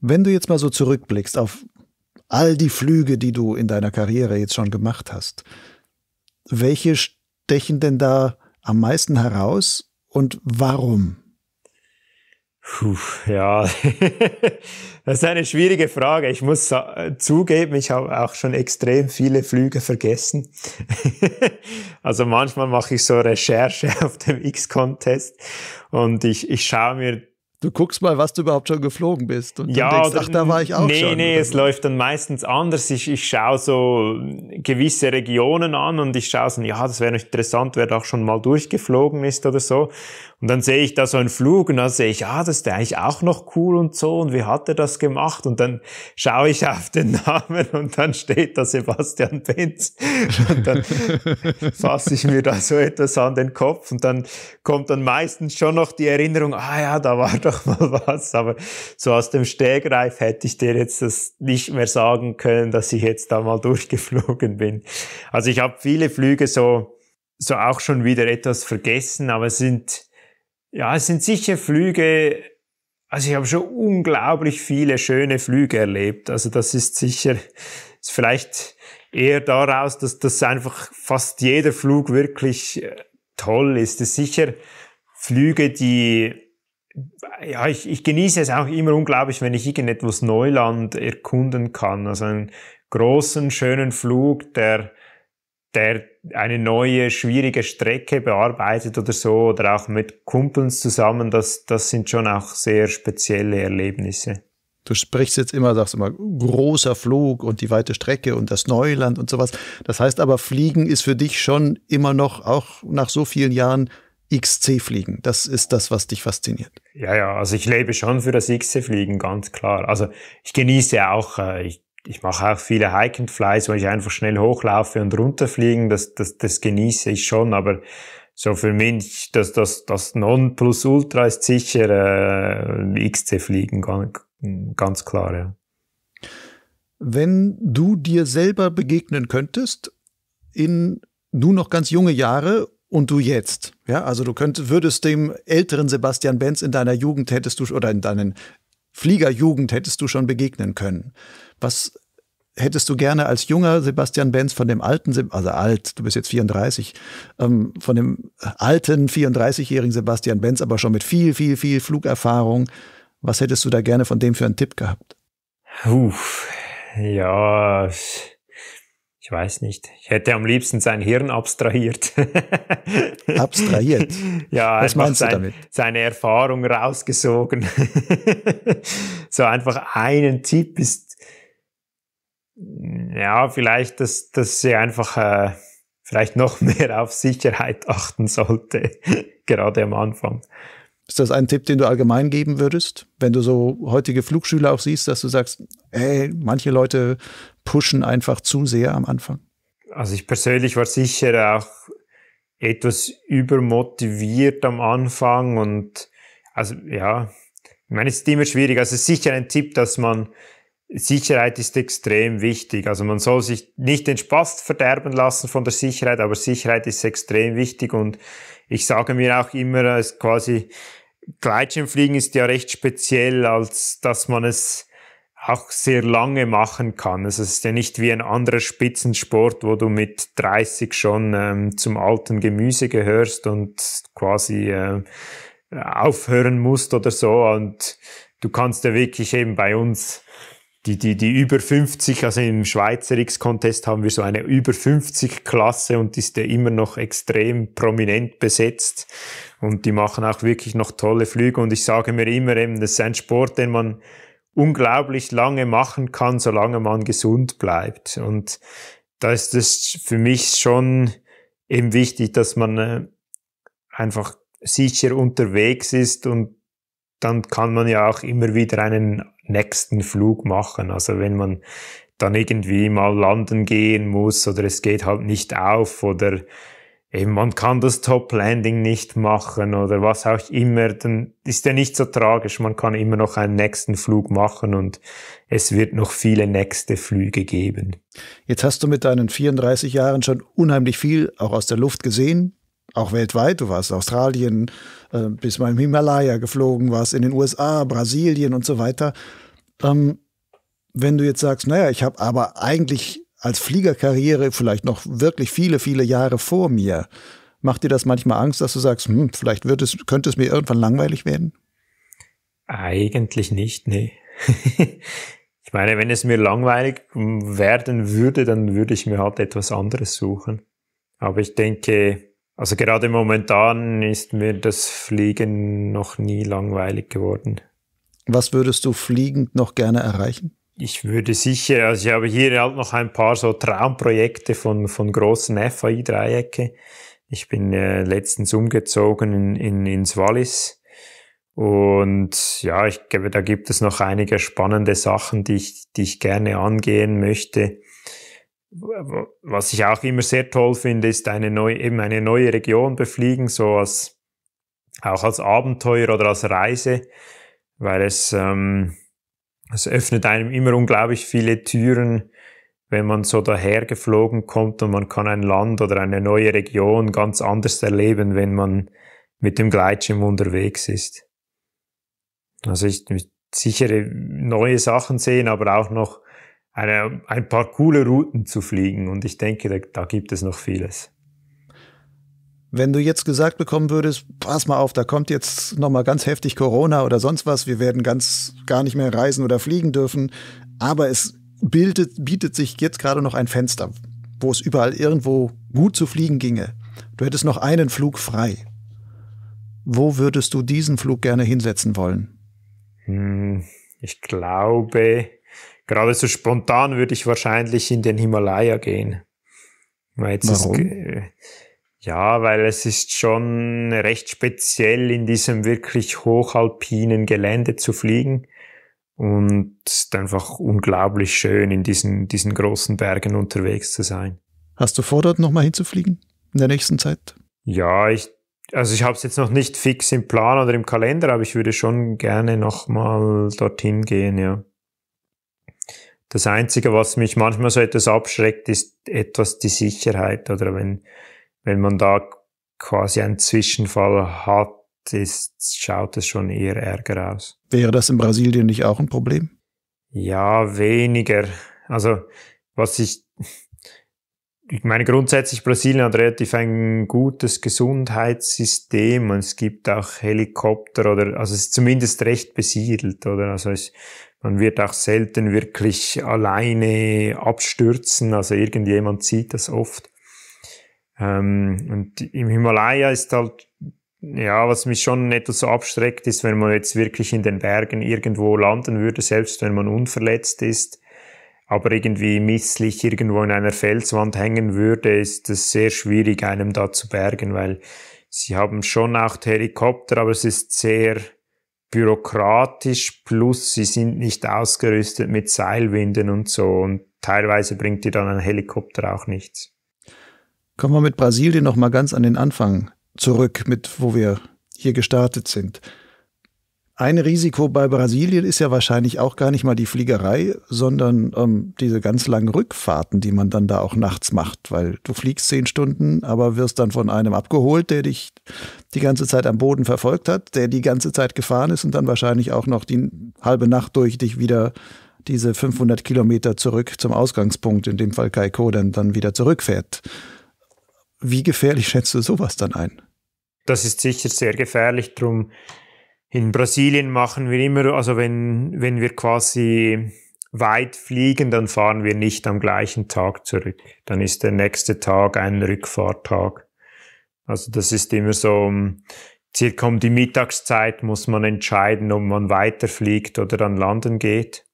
Speaker 2: Wenn du jetzt mal so zurückblickst auf all die Flüge, die du in deiner Karriere jetzt schon gemacht hast, welche stechen denn da am meisten heraus und warum? Puh,
Speaker 1: ja, (laughs) das ist eine schwierige Frage. Ich muss zugeben, ich habe auch schon extrem viele Flüge vergessen. (laughs) also manchmal mache ich so Recherche (laughs) auf dem X-Contest und ich,
Speaker 2: ich schaue mir du guckst mal, was du überhaupt schon geflogen bist. Und ja, dann denkst, ach, da war ich auch nee, schon. Nee, nee, es
Speaker 1: läuft dann meistens anders. Ich, ich schaue so gewisse Regionen an und ich schaue so, ja, das wäre interessant, wer da auch schon mal durchgeflogen ist oder so. Und dann sehe ich da so einen Flug und dann sehe ich, ja, das ist eigentlich auch noch cool und so und wie hat er das gemacht? Und dann schaue ich auf den (laughs) Namen und dann steht da Sebastian Benz. Und dann (laughs) fasse ich mir da so etwas an den Kopf und dann kommt dann meistens schon noch die Erinnerung, ah ja, da war doch doch (laughs) mal was, aber so aus dem Stegreif hätte ich dir jetzt das nicht mehr sagen können, dass ich jetzt da mal (laughs) durchgeflogen bin. Also ich habe viele Flüge so, so auch schon wieder etwas vergessen, aber es sind, ja, es sind sicher Flüge, also ich habe schon unglaublich viele schöne Flüge erlebt. Also das ist sicher, ist vielleicht eher daraus, dass das einfach fast jeder Flug wirklich äh, toll ist. Es ist sicher Flüge, die ja, ich, ich genieße es auch immer unglaublich, wenn ich irgendetwas Neuland erkunden kann. Also einen großen, schönen Flug, der, der eine neue, schwierige Strecke bearbeitet oder so, oder auch mit Kumpels zusammen, das,
Speaker 2: das sind schon auch sehr spezielle Erlebnisse. Du sprichst jetzt immer, sagst immer, großer Flug und die weite Strecke und das Neuland und sowas. Das heißt aber, Fliegen ist für dich schon immer noch, auch nach so vielen Jahren, XC-Fliegen. Das ist das, was dich fasziniert.
Speaker 1: Ja, ja, also ich lebe schon für das XC-Fliegen, ganz klar. Also ich genieße auch, äh, ich, ich mache auch viele Hike and Flies, wo ich einfach schnell hochlaufe und runterfliegen. Das, das, das genieße ich schon, aber so für mich, das, das, das Ultra ist sicher äh, XC-Fliegen, ganz, ganz klar, ja.
Speaker 2: Wenn du dir selber begegnen könntest, in nun noch ganz junge Jahre und du jetzt. Ja, also du könntest, würdest dem älteren Sebastian Benz in deiner Jugend hättest du oder in deinen Fliegerjugend hättest du schon begegnen können. Was hättest du gerne als junger Sebastian Benz von dem alten, also alt, du bist jetzt 34, ähm, von dem alten 34-jährigen Sebastian Benz, aber schon mit viel, viel, viel Flugerfahrung, was hättest du da gerne von dem für einen Tipp gehabt? Uff,
Speaker 1: ja, ich weiß nicht, ich hätte am liebsten sein Hirn abstrahiert.
Speaker 2: (laughs) abstrahiert? (laughs) Ja, Was meinst sein, du damit?
Speaker 1: seine Erfahrung rausgesogen. (laughs) so einfach einen Tipp ist, ja, vielleicht, dass, dass sie einfach äh, vielleicht noch
Speaker 2: mehr auf Sicherheit achten sollte, gerade am Anfang. Ist das ein Tipp, den du allgemein geben würdest, wenn du so heutige Flugschüler auch siehst, dass du sagst, ey, manche Leute pushen einfach zu sehr am Anfang?
Speaker 1: Also ich persönlich war sicher auch etwas übermotiviert am Anfang und also ja, ich meine, es ist immer schwierig. Also es ist sicher ein Tipp, dass man Sicherheit ist extrem wichtig. Also man soll sich nicht den Spaß verderben lassen von der Sicherheit, aber Sicherheit ist extrem wichtig und ich sage mir auch immer, es quasi Gleitschirmfliegen ist ja recht speziell, als dass man es auch sehr lange machen kann. Also es ist ja nicht wie ein anderer Spitzensport, wo du mit 30 schon ähm, zum alten Gemüse gehörst und quasi äh, aufhören musst oder so. Und du kannst ja wirklich eben bei uns die, die, die über 50, also im Schweizer X-Contest haben wir so eine über 50 Klasse und ist ja immer noch extrem prominent besetzt. Und die machen auch wirklich noch tolle Flüge. Und ich sage mir immer eben, das ist ein Sport, den man unglaublich lange machen kann, solange man gesund bleibt. Und da ist es für mich schon eben wichtig, dass man äh, einfach sicher unterwegs ist und dann kann man ja auch immer wieder einen nächsten Flug machen. Also wenn man dann irgendwie mal landen gehen muss oder es geht halt nicht auf oder eben man kann das Top Landing nicht machen oder was auch immer, dann ist ja nicht so tragisch. Man kann immer noch einen nächsten Flug machen und es wird noch viele
Speaker 2: nächste Flüge geben. Jetzt hast du mit deinen 34 Jahren schon unheimlich viel auch aus der Luft gesehen, auch weltweit. Du warst Australien, äh, bis mal im Himalaya geflogen, warst in den USA, Brasilien und so weiter. Ähm, wenn du jetzt sagst, naja, ich habe aber eigentlich als Fliegerkarriere vielleicht noch wirklich viele, viele Jahre vor mir. Macht dir das manchmal Angst, dass du sagst, hm, vielleicht wird es, könnte es mir irgendwann langweilig werden? Eigentlich nicht, nee. (laughs) ich
Speaker 1: meine, wenn es mir langweilig hm, werden würde, dann würde ich mir halt etwas anderes suchen. Aber ich denke, also gerade momentan ist mir das Fliegen noch nie langweilig geworden.
Speaker 2: Was würdest du fliegend noch gerne erreichen? Ich würde
Speaker 1: sicher, also ich habe hier halt noch ein paar so Traumprojekte von, von großen FAI-Dreiecke. Ich bin äh, letztens umgezogen in, in, ins Wallis. Und ja, ich glaube, da gibt es noch einige spannende Sachen, die ich, die ich gerne angehen möchte. Was ich auch immer sehr toll finde, ist eine neue, eben eine neue Region befliegen, so als, auch als Abenteuer oder als Reise, weil es, ähm, es öffnet einem immer unglaublich viele Türen, wenn man so daher geflogen kommt und man kann ein Land oder eine neue Region ganz anders erleben, wenn man mit dem Gleitschirm unterwegs ist. Also ich sichere neue Sachen sehen, aber auch noch eine, ein paar coole Routen zu fliegen und ich denke, da, da gibt es noch vieles.
Speaker 2: Wenn du jetzt gesagt bekommen würdest, pass mal auf, da kommt jetzt nochmal ganz heftig Corona oder sonst was, wir werden ganz gar nicht mehr reisen oder fliegen dürfen, aber es bildet, bietet sich jetzt gerade noch ein Fenster, wo es überall irgendwo gut zu fliegen ginge. Du hättest noch einen Flug frei. Wo würdest du diesen Flug gerne hinsetzen wollen? Hm, ich glaube, gerade so
Speaker 1: spontan würde ich wahrscheinlich in den Himalaya gehen. Weil jetzt Warum? Ist, ja, weil es ist schon recht speziell, in diesem wirklich hochalpinen Gelände zu fliegen. Und einfach unglaublich schön, in diesen, diesen großen Bergen unterwegs zu sein. Hast du vor, dort nochmal hinzufliegen
Speaker 2: in der nächsten Zeit?
Speaker 1: Ja, ich, also ich habe es jetzt noch nicht fix im Plan oder im Kalender, aber ich würde schon gerne nochmal dorthin gehen, ja. Das Einzige, was mich manchmal so etwas abschreckt, ist etwas die Sicherheit oder wenn, wenn man da quasi einen Zwischenfall hat, ist, schaut es schon eher ärger aus.
Speaker 2: Wäre das in Brasilien nicht auch ein Problem?
Speaker 1: Ja, weniger. Also, was ich, ich meine, grundsätzlich Brasilien hat relativ ein gutes Gesundheitssystem und es gibt auch Helikopter oder, also es ist zumindest recht besiedelt, oder? Also es, man wird auch selten wirklich alleine abstürzen, also irgendjemand sieht das oft. Ähm, und im Himalaya ist halt, ja, was mich schon etwas abstreckt, ist, wenn man jetzt wirklich in den Bergen irgendwo landen würde, selbst wenn man unverletzt ist, aber irgendwie misslich irgendwo in einer Felswand hängen würde, ist es sehr schwierig, einem da zu bergen, weil sie haben schon auch Helikopter, aber es ist sehr bürokratisch, plus sie sind nicht ausgerüstet mit Seilwinden und so und teilweise bringt dir dann ein Helikopter auch nichts.
Speaker 2: Kommen wir mit Brasilien noch mal ganz an den Anfang zurück, mit wo wir hier gestartet sind. Ein Risiko bei Brasilien ist ja wahrscheinlich auch gar nicht mal die Fliegerei, sondern ähm, diese ganz langen Rückfahrten, die man dann da auch nachts macht, weil du fliegst zehn Stunden, aber wirst dann von einem abgeholt, der dich die ganze Zeit am Boden verfolgt hat, der die ganze Zeit gefahren ist und dann wahrscheinlich auch noch die halbe Nacht durch dich wieder diese 500 Kilometer zurück zum Ausgangspunkt, in dem Fall Kaiko, dann, dann wieder zurückfährt. Wie gefährlich schätzt du sowas dann ein? Das ist sicher sehr
Speaker 1: gefährlich. Drum in Brasilien machen wir immer, also wenn, wenn wir quasi weit fliegen, dann fahren wir nicht am gleichen Tag zurück. Dann ist der nächste Tag ein Rückfahrtag. Also das ist immer so, circa um die Mittagszeit muss man entscheiden, ob man weiterfliegt oder dann Landen geht,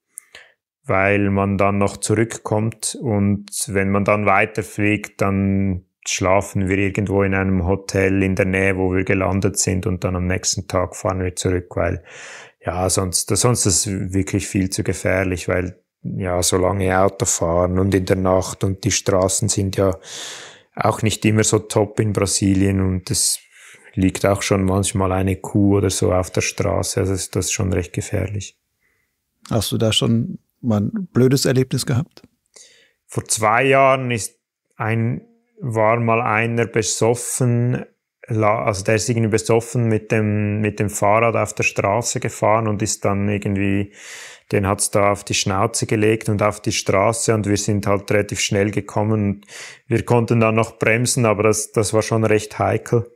Speaker 1: weil man dann noch zurückkommt und wenn man dann weiterfliegt, dann schlafen wir irgendwo in einem Hotel in der Nähe, wo wir gelandet sind und dann am nächsten Tag fahren wir zurück, weil ja, sonst, sonst ist es wirklich viel zu gefährlich, weil ja, so lange Auto fahren und in der Nacht und die Straßen sind ja auch nicht immer so top in Brasilien und es liegt auch schon manchmal eine Kuh oder so auf der Straße,
Speaker 2: also ist das schon recht gefährlich. Hast du da schon mal ein blödes Erlebnis gehabt? Vor
Speaker 1: zwei Jahren ist ein war mal einer besoffen, also der ist irgendwie besoffen mit dem, mit dem Fahrrad auf der Straße gefahren und ist dann irgendwie, den hat's da auf die Schnauze gelegt und auf die Straße und wir sind halt relativ schnell gekommen und wir konnten dann noch bremsen, aber das, das war schon recht heikel.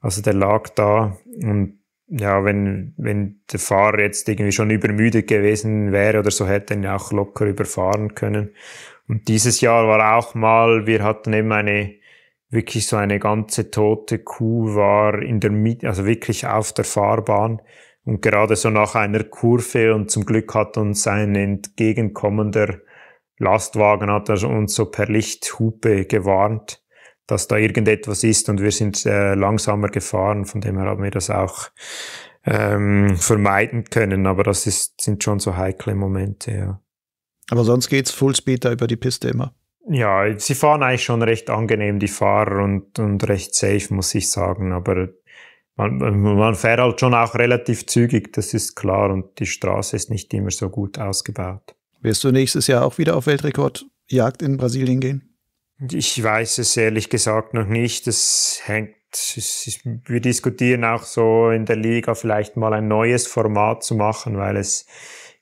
Speaker 1: Also der lag da und ja, wenn, wenn der Fahrer jetzt irgendwie schon übermüdet gewesen wäre oder so, hätte er ihn auch locker überfahren können. Und dieses Jahr war auch mal, wir hatten eben eine wirklich so eine ganze tote Kuh war in der Mitte, also wirklich auf der Fahrbahn und gerade so nach einer Kurve und zum Glück hat uns ein entgegenkommender Lastwagen hat uns so per Lichthupe gewarnt, dass da irgendetwas ist und wir sind äh, langsamer gefahren, von dem her haben wir das auch ähm, vermeiden können, aber das ist, sind schon so heikle Momente, ja. Aber sonst geht's
Speaker 2: Fullspeed da über die Piste immer.
Speaker 1: Ja, sie fahren eigentlich schon recht angenehm, die Fahrer, und, und recht safe, muss ich sagen. Aber man, man fährt halt schon auch relativ zügig, das ist klar. Und die Straße ist nicht immer so gut ausgebaut. Wirst du nächstes Jahr auch wieder
Speaker 2: auf Weltrekordjagd in Brasilien gehen?
Speaker 1: Ich weiß es ehrlich gesagt noch nicht. Das hängt, wir diskutieren auch so in der Liga vielleicht mal ein neues Format zu machen, weil es,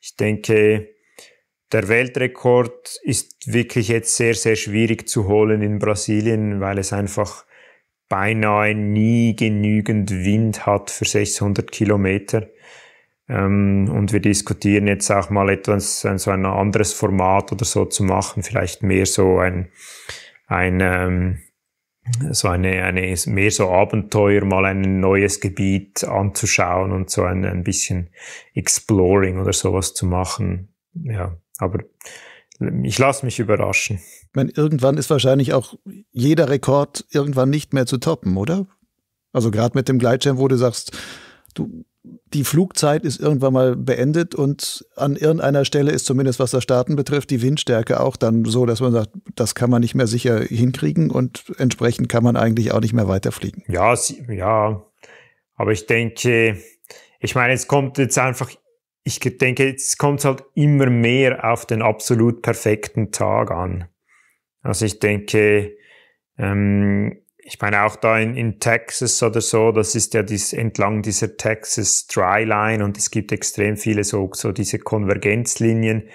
Speaker 1: ich denke, der Weltrekord ist wirklich jetzt sehr, sehr schwierig zu holen in Brasilien, weil es einfach beinahe nie genügend Wind hat für 600 Kilometer. Ähm, und wir diskutieren jetzt auch mal etwas, so ein anderes Format oder so zu machen, vielleicht mehr so ein, ein ähm, so eine, eine, mehr so Abenteuer, mal ein neues Gebiet anzuschauen und so ein, ein bisschen Exploring oder sowas zu machen. Ja, aber
Speaker 2: ich lasse mich überraschen. Ich meine, irgendwann ist wahrscheinlich auch jeder Rekord irgendwann nicht mehr zu toppen, oder? Also gerade mit dem Gleitschirm, wo du sagst, du, die Flugzeit ist irgendwann mal beendet und an irgendeiner Stelle ist zumindest, was das Starten betrifft, die Windstärke auch dann so, dass man sagt, das kann man nicht mehr sicher hinkriegen und entsprechend kann man eigentlich auch nicht mehr weiterfliegen.
Speaker 1: Ja, ja. Aber ich denke, ich meine, es kommt jetzt einfach ich denke, jetzt kommt es halt immer mehr auf den absolut perfekten Tag an. Also ich denke, ähm, ich meine auch da in, in Texas oder so, das ist ja dies, entlang dieser Texas Dry Line und es gibt extrem viele so, so diese Konvergenzlinien.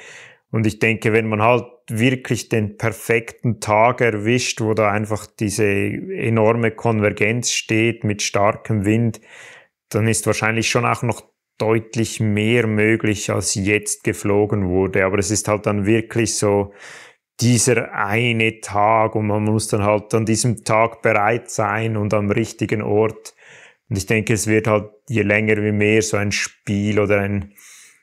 Speaker 1: Und ich denke, wenn man halt wirklich den perfekten Tag erwischt, wo da einfach diese enorme Konvergenz steht mit starkem Wind, dann ist wahrscheinlich schon auch noch deutlich mehr möglich, als jetzt geflogen wurde. Aber es ist halt dann wirklich so dieser eine Tag und man muss dann halt an diesem Tag bereit sein und am richtigen Ort. Und ich denke, es wird halt je länger wie mehr so ein Spiel oder ein,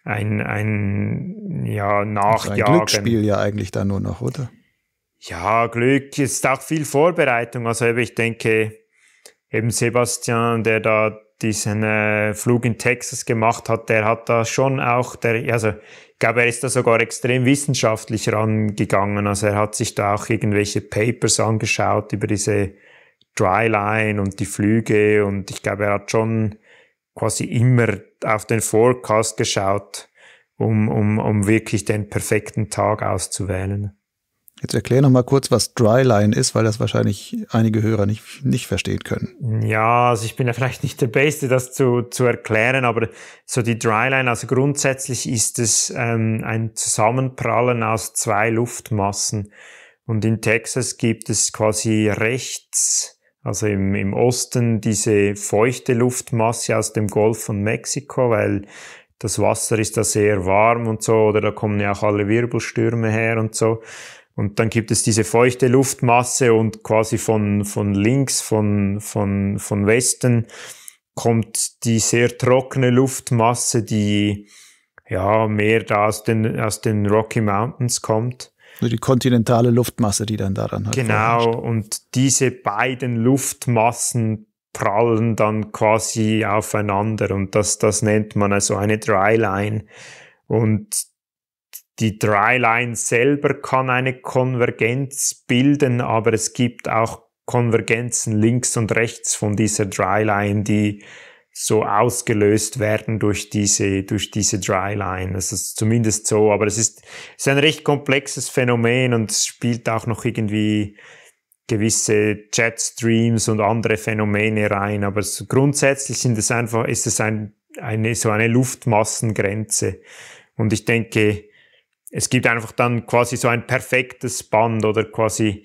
Speaker 1: ein, ein ja, Nachjagen. Also ein Glücksspiel ja eigentlich
Speaker 2: dann nur noch, oder?
Speaker 1: Ja, Glück ist auch viel Vorbereitung. Also ich denke, eben Sebastian, der da diesen äh, Flug in Texas gemacht hat, der hat da schon auch, der, also ich glaube, er ist da sogar extrem wissenschaftlich rangegangen. Also er hat sich da auch irgendwelche Papers angeschaut über diese Dryline und die Flüge und ich glaube, er hat schon quasi immer auf den Forecast geschaut, um, um, um wirklich den perfekten Tag auszuwählen.
Speaker 2: Jetzt erklär noch mal kurz, was Dryline ist, weil das wahrscheinlich einige Hörer nicht, nicht verstehen können.
Speaker 1: Ja, also ich bin ja vielleicht nicht der Beste, das zu, zu erklären, aber so die Dryline, also grundsätzlich ist es ähm, ein Zusammenprallen aus zwei Luftmassen. Und in Texas gibt es quasi rechts, also im, im Osten, diese feuchte Luftmasse aus dem Golf von Mexiko, weil das Wasser ist da sehr warm und so, oder da kommen ja auch alle Wirbelstürme her und so. Und dann gibt es diese feuchte Luftmasse und quasi von, von links, von, von, von Westen kommt die sehr trockene Luftmasse, die ja mehr da aus den, aus den Rocky Mountains kommt.
Speaker 2: Also die kontinentale Luftmasse, die dann daran halt. Genau,
Speaker 1: vorherrscht. und diese beiden Luftmassen prallen dann quasi aufeinander und das, das nennt man also eine Dryline. Und die Dryline selber kann eine Konvergenz bilden, aber es gibt auch Konvergenzen links und rechts von dieser Dryline, die so ausgelöst werden durch diese, durch diese Dryline. Das ist zumindest so, aber es ist, es ist ein recht komplexes Phänomen und es spielt auch noch irgendwie gewisse Chatstreams und andere Phänomene rein. Aber so grundsätzlich sind es einfach, ist es ein, eine, so eine Luftmassengrenze. Und ich denke, es gibt einfach dann quasi so ein perfektes Band oder quasi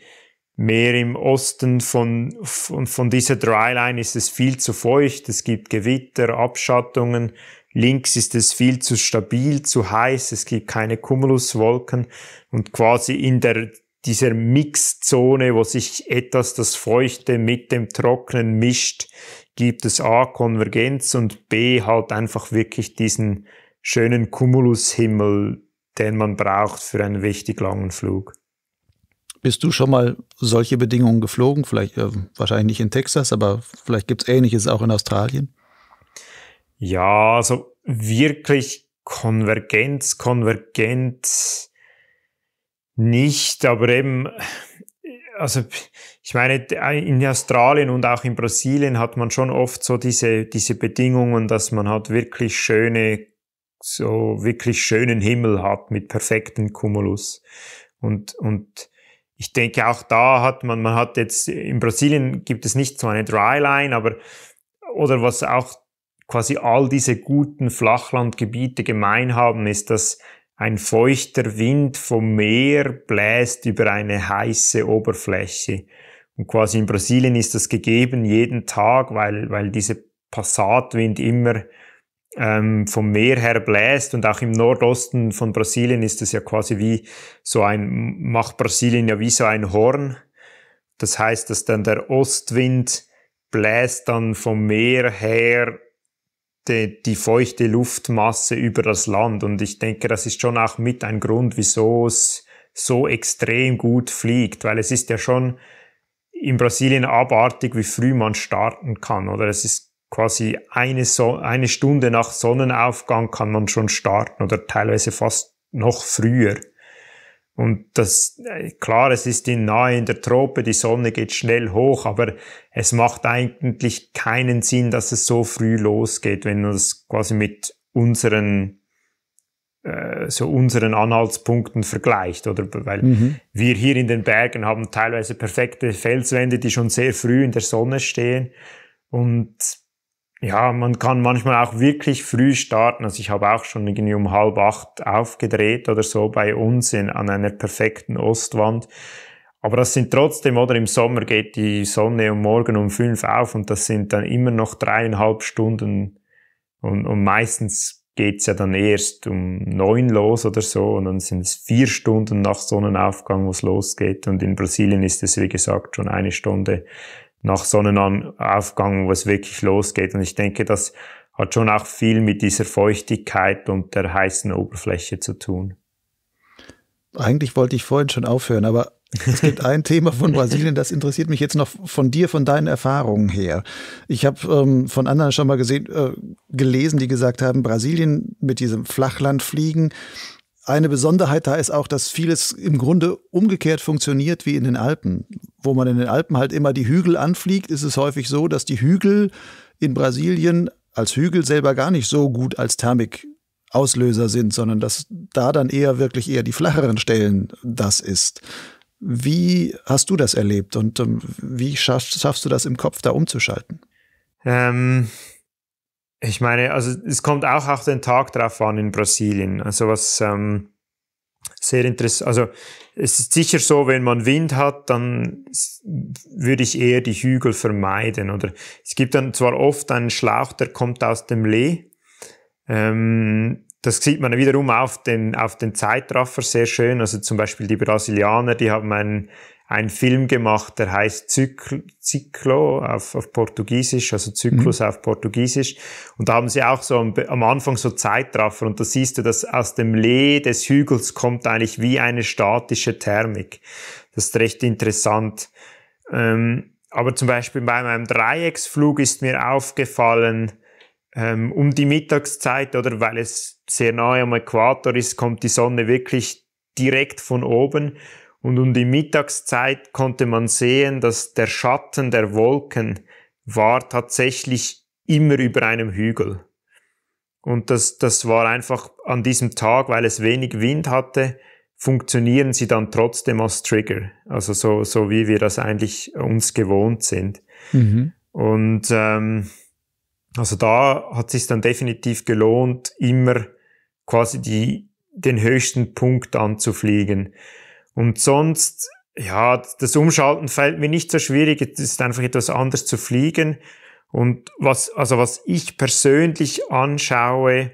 Speaker 1: mehr im Osten von, von, von dieser Dryline ist es viel zu feucht, es gibt Gewitter, Abschattungen, links ist es viel zu stabil, zu heiß, es gibt keine Cumuluswolken und quasi in der dieser Mixzone, wo sich etwas das Feuchte mit dem Trocknen mischt, gibt es A Konvergenz und B halt einfach wirklich diesen schönen Cumulushimmel, den man braucht für einen richtig langen
Speaker 2: Flug. Bist du schon mal solche Bedingungen geflogen? Vielleicht, äh, wahrscheinlich nicht in Texas, aber vielleicht gibt es Ähnliches auch in Australien?
Speaker 1: Ja, also wirklich Konvergenz, Konvergenz nicht, aber eben, also ich meine, in Australien und auch in Brasilien hat man schon oft so diese, diese Bedingungen, dass man halt wirklich schöne so wirklich schönen Himmel hat mit perfekten Cumulus. Und, und ich denke, auch da hat man, man hat jetzt, in Brasilien gibt es nicht so eine Dryline, aber, oder was auch quasi all diese guten Flachlandgebiete gemein haben, ist, dass ein feuchter Wind vom Meer bläst über eine heiße Oberfläche. Und quasi in Brasilien ist das gegeben jeden Tag, weil, weil diese Passatwind immer ähm, vom Meer her bläst und auch im Nordosten von Brasilien ist es ja quasi wie so ein, macht Brasilien ja wie so ein Horn. Das heißt, dass dann der Ostwind bläst dann vom Meer her die, die feuchte Luftmasse über das Land und ich denke, das ist schon auch mit ein Grund, wieso es so extrem gut fliegt, weil es ist ja schon in Brasilien abartig, wie früh man starten kann, oder? Es ist quasi eine, so eine Stunde nach Sonnenaufgang kann man schon starten oder teilweise fast noch früher. Und das, äh, klar, es ist in nahe in der Trope, die Sonne geht schnell hoch, aber es macht eigentlich keinen Sinn, dass es so früh losgeht, wenn man das quasi mit unseren äh, so unseren Anhaltspunkten vergleicht, oder? Weil mhm. wir hier in den Bergen haben teilweise perfekte Felswände, die schon sehr früh in der Sonne stehen und ja, man kann manchmal auch wirklich früh starten. Also ich habe auch schon irgendwie um halb acht aufgedreht oder so bei uns in, an einer perfekten Ostwand. Aber das sind trotzdem, oder im Sommer geht die Sonne um morgen um fünf auf und das sind dann immer noch dreieinhalb Stunden und, und meistens geht's ja dann erst um neun los oder so und dann sind es vier Stunden nach Sonnenaufgang, wo es losgeht und in Brasilien ist es, wie gesagt, schon eine Stunde nach Sonnenaufgang, wo es wirklich losgeht. Und ich denke, das hat schon auch viel mit dieser Feuchtigkeit und der heißen Oberfläche zu tun.
Speaker 2: Eigentlich wollte ich vorhin schon aufhören, aber es gibt (laughs) ein Thema von Brasilien, das interessiert mich jetzt noch von dir, von deinen Erfahrungen her. Ich habe ähm, von anderen schon mal gesehen, äh, gelesen, die gesagt haben, Brasilien mit diesem Flachlandfliegen, eine Besonderheit da ist auch, dass vieles im Grunde umgekehrt funktioniert wie in den Alpen. Wo man in den Alpen halt immer die Hügel anfliegt, ist es häufig so, dass die Hügel in Brasilien als Hügel selber gar nicht so gut als Thermikauslöser sind, sondern dass da dann eher wirklich eher die flacheren Stellen das ist. Wie hast du das erlebt und ähm, wie schaffst, schaffst du das im Kopf da umzuschalten?
Speaker 1: Ähm, ich meine, also es kommt auch auf den Tag drauf an in Brasilien. Also was ähm, sehr interessant, also es ist sicher so, wenn man Wind hat, dann würde ich eher die Hügel vermeiden. Oder es gibt dann zwar oft einen Schlauch, der kommt aus dem Lee. Ähm, das sieht man wiederum auf den, auf den Zeitraffer sehr schön. Also zum Beispiel die Brasilianer, die haben einen, einen Film gemacht, der heißt Zyk Zyklo auf, auf Portugiesisch, also Zyklus mhm. auf Portugiesisch. Und da haben sie auch so am, am, Anfang so Zeitraffer und da siehst du, dass aus dem Lee des Hügels kommt eigentlich wie eine statische Thermik. Das ist recht interessant. Ähm, aber zum Beispiel bei meinem Dreiecksflug ist mir aufgefallen, ähm, um die Mittagszeit oder weil es sehr nahe am Äquator ist, kommt die Sonne wirklich direkt von oben und um die Mittagszeit konnte man sehen, dass der Schatten der Wolken war tatsächlich immer über einem Hügel. Und das, das war einfach an diesem Tag, weil es wenig Wind hatte, funktionieren sie dann trotzdem als Trigger. Also so, so wie wir das eigentlich uns gewohnt sind. Mhm. Und ähm, also da hat es sich dann definitiv gelohnt, immer quasi die, den höchsten Punkt anzufliegen. Und sonst, ja, das Umschalten fällt mir nicht so schwierig. Es ist einfach etwas anders zu fliegen. Und was, also was ich persönlich anschaue,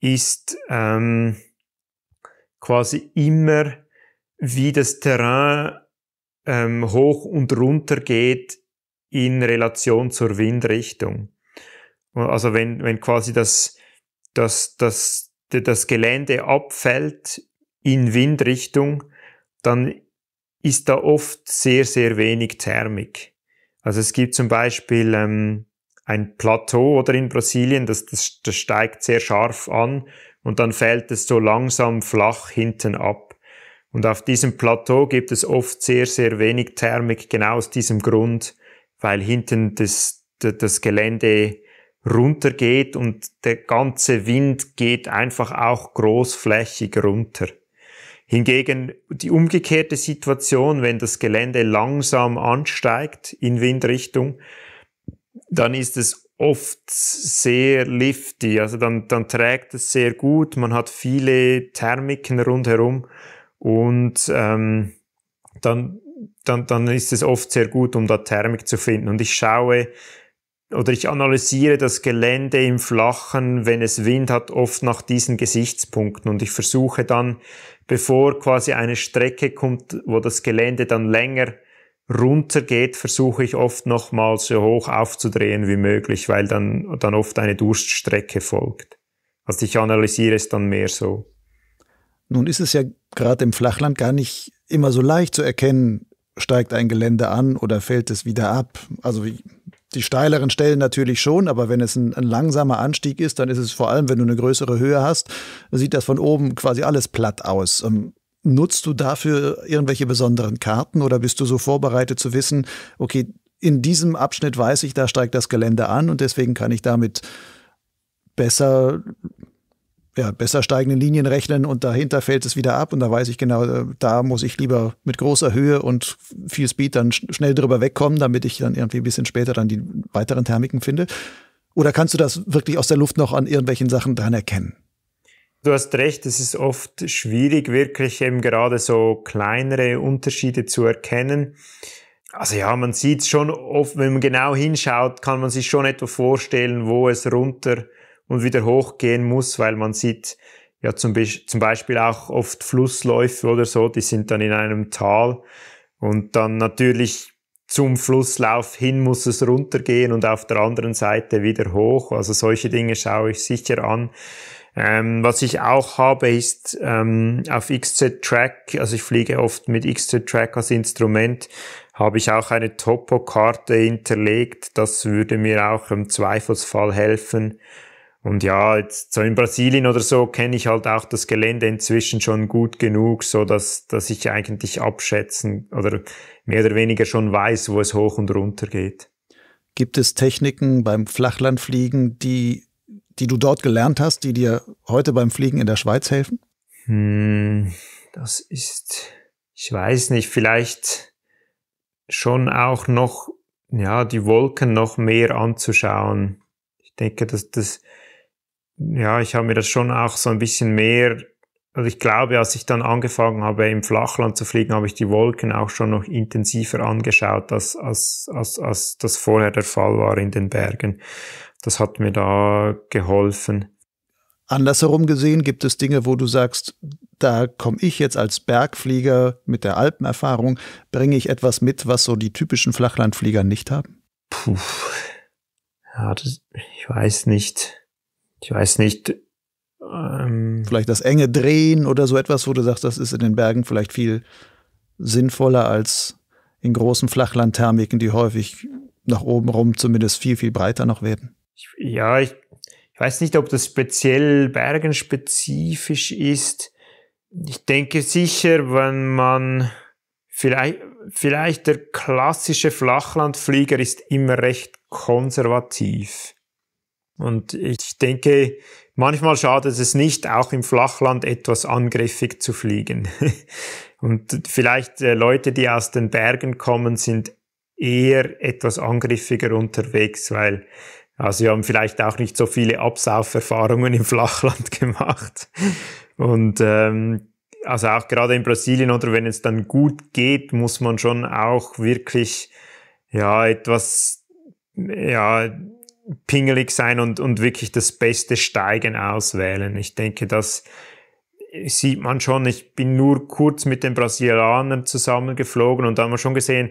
Speaker 1: ist ähm, quasi immer, wie das Terrain ähm, hoch und runter geht in Relation zur Windrichtung. Also wenn, wenn quasi das, das, das, das Gelände abfällt in Windrichtung, dann ist da oft sehr, sehr wenig Thermik. Also es gibt zum Beispiel ähm, ein Plateau oder in Brasilien, das, das, das steigt sehr scharf an und dann fällt es so langsam flach hinten ab. Und auf diesem Plateau gibt es oft sehr, sehr wenig Thermik, genau aus diesem Grund, weil hinten das, das Gelände runtergeht und der ganze Wind geht einfach auch großflächig runter. Hingegen die umgekehrte Situation, wenn das Gelände langsam ansteigt in Windrichtung, dann ist es oft sehr lifty, also dann, dann trägt es sehr gut, man hat viele Thermiken rundherum und ähm, dann, dann, dann ist es oft sehr gut, um da Thermik zu finden. Und ich schaue oder ich analysiere das Gelände im Flachen, wenn es Wind hat, oft nach diesen Gesichtspunkten und ich versuche dann bevor quasi eine Strecke kommt, wo das Gelände dann länger runtergeht, versuche ich oft nochmal so hoch aufzudrehen wie möglich, weil dann, dann oft eine Durststrecke folgt. Also ich analysiere es dann mehr so.
Speaker 2: Nun ist es ja gerade im Flachland gar nicht immer so leicht zu erkennen, steigt ein Gelände an oder fällt es wieder ab. Also die steileren Stellen natürlich schon, aber wenn es ein, ein, langsamer Anstieg ist, dann ist es vor allem, wenn du eine größere Höhe hast, sieht das von oben quasi alles platt aus. Ähm, nutzt du dafür irgendwelche besonderen Karten oder bist du so vorbereitet zu wissen, okay, in diesem Abschnitt weiß ich, da steigt das Gelände an und deswegen kann ich damit besser ja, besser steigenden Linien rechnen und dahinter fällt es wieder ab und da weiß ich genau, äh, da muss ich lieber mit großer Höhe und viel Speed dann schnell drüber wegkommen, damit ich dann irgendwie ein bisschen später dann die weiteren Thermiken finde? Oder kannst du das wirklich aus der Luft noch an irgendwelchen Sachen dran erkennen?
Speaker 1: Du hast recht, es ist oft schwierig, wirklich eben gerade so kleinere Unterschiede zu erkennen. Also ja, man sieht schon oft, wenn man genau hinschaut, kann man sich schon etwa vorstellen, wo es runter und wieder hochgehen muss, weil man sieht ja zum, Be zum Beispiel auch oft Flussläufe oder so, die sind dann in einem Tal und dann natürlich zum Flusslauf hin muss es runtergehen und auf der anderen Seite wieder hoch. Also solche Dinge schaue ich sicher an. Ähm, was ich auch habe, ist ähm, auf XZ Track, also ich fliege oft mit XZ Track als Instrument, habe ich auch eine Topo-Karte hinterlegt. Das würde mir auch im Zweifelsfall helfen, und ja, jetzt so in Brasilien oder so kenne ich halt auch das Gelände inzwischen schon gut genug, so dass, dass ich eigentlich abschätzen oder mehr oder weniger schon weiß, wo es hoch und runter geht.
Speaker 2: Gibt es Techniken beim Flachlandfliegen, die, die du dort gelernt hast, die dir heute beim Fliegen in der Schweiz helfen? Hm, das ist,
Speaker 1: ich weiß nicht, vielleicht schon auch noch, ja, die Wolken noch mehr anzuschauen. Ich denke, dass das, ja, ich habe mir das schon auch so ein bisschen mehr, also ich glaube, als ich dann angefangen habe, im Flachland zu fliegen, habe ich die Wolken auch schon noch intensiver angeschaut, als, als, als, als das vorher der
Speaker 2: Fall war in den Bergen. Das hat mir da geholfen. Andersherum gesehen gibt es Dinge, wo du sagst, da komme ich jetzt als Bergflieger mit der Alpenerfahrung, bringe ich etwas mit, was so die typischen Flachlandflieger nicht haben? Puh. Ja, das, ich weiß nicht ich weiß nicht. Ähm, vielleicht das enge Drehen oder so etwas, wo du sagst, das ist in den Bergen vielleicht viel sinnvoller als in großen Flachlandthermiken, die häufig nach oben rum zumindest viel, viel breiter noch werden.
Speaker 1: Ich, ja, ich, ich weiß nicht, ob das speziell bergenspezifisch ist. Ich denke sicher, wenn man vielleicht, vielleicht der klassische Flachlandflieger ist immer recht konservativ. Und ich denke, manchmal schadet es nicht, auch im Flachland etwas angriffig zu fliegen. (laughs) Und vielleicht äh, Leute, die aus den Bergen kommen, sind eher etwas angriffiger unterwegs, weil also sie haben vielleicht auch nicht so viele Absauferfahrungen im (laughs) Flachland gemacht. Und ähm, also auch gerade in Brasilien oder wenn es dann gut geht, muss man schon auch wirklich ja etwas ja pingelig sein und, und wirklich das beste Steigen auswählen. Ich denke, das sieht man schon. Ich bin nur kurz mit den Brasilianern zusammengeflogen und da haben wir schon gesehen,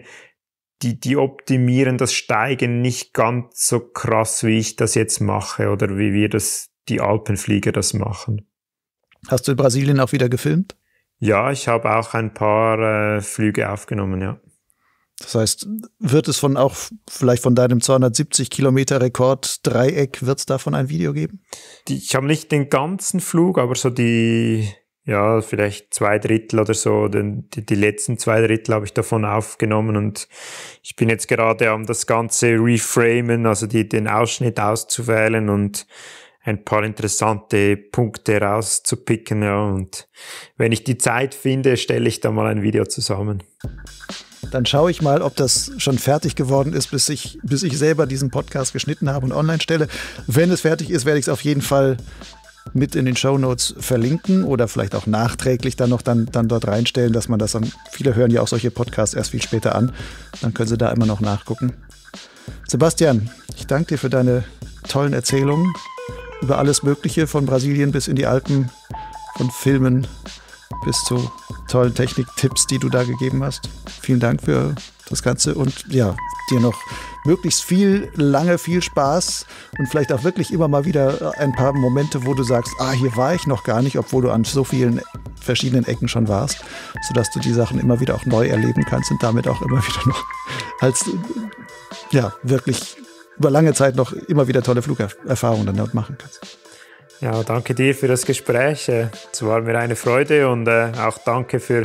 Speaker 1: die, die optimieren das Steigen nicht ganz so krass, wie ich das jetzt mache oder wie wir das, die Alpenflieger das
Speaker 2: machen. Hast du in Brasilien auch wieder gefilmt?
Speaker 1: Ja, ich habe auch ein paar äh, Flüge aufgenommen, ja.
Speaker 2: Das heißt, wird es von auch vielleicht von deinem 270 Kilometer Rekord Dreieck, wird es davon ein Video geben? Die, ich habe nicht den ganzen Flug,
Speaker 1: aber so die, ja, vielleicht zwei Drittel oder so, den, die, die letzten zwei Drittel habe ich davon aufgenommen und ich bin jetzt gerade am das Ganze reframen, also die, den Ausschnitt auszuwählen und ein paar interessante Punkte rauszupicken, ja, und wenn ich die Zeit finde, stelle ich da mal ein Video
Speaker 2: zusammen. Dann schaue ich mal, ob das schon fertig geworden ist, bis ich, bis ich selber diesen Podcast geschnitten habe und online stelle. Wenn es fertig ist, werde ich es auf jeden Fall mit in den Show Notes verlinken oder vielleicht auch nachträglich dann noch dann, dann dort reinstellen, dass man das dann, viele hören ja auch solche Podcasts erst viel später an, dann können sie da immer noch nachgucken. Sebastian, ich danke dir für deine tollen Erzählungen über alles Mögliche von Brasilien bis in die Alpen, von Filmen, bis zu tollen Techniktipps, die du da gegeben hast. Vielen Dank für das Ganze und ja, dir noch möglichst viel, lange, viel Spaß und vielleicht auch wirklich immer mal wieder ein paar Momente, wo du sagst, ah, hier war ich noch gar nicht, obwohl du an so vielen verschiedenen Ecken schon warst, sodass du die Sachen immer wieder auch neu erleben kannst und damit auch immer (laughs) wieder noch als, ja, wirklich über lange Zeit noch immer wieder tolle Flugerfahrungen dort machen kannst.
Speaker 1: Ja, danke dir für das Gespräch. Äh, es war mir eine Freude und äh, auch danke für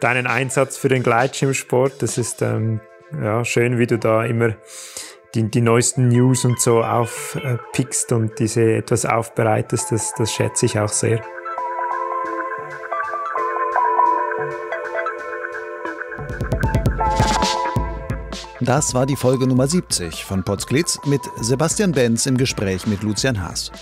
Speaker 1: deinen Einsatz für den Gleitschirmsport. Das ist ähm, ja, schön, wie du da immer die, die neuesten News und so aufpickst äh, und diese etwas aufbereitest. Das, das schätze
Speaker 2: ich auch sehr. Das war die Folge Nummer 70 von Potsglitz mit Sebastian Benz im Gespräch mit Lucian Haas.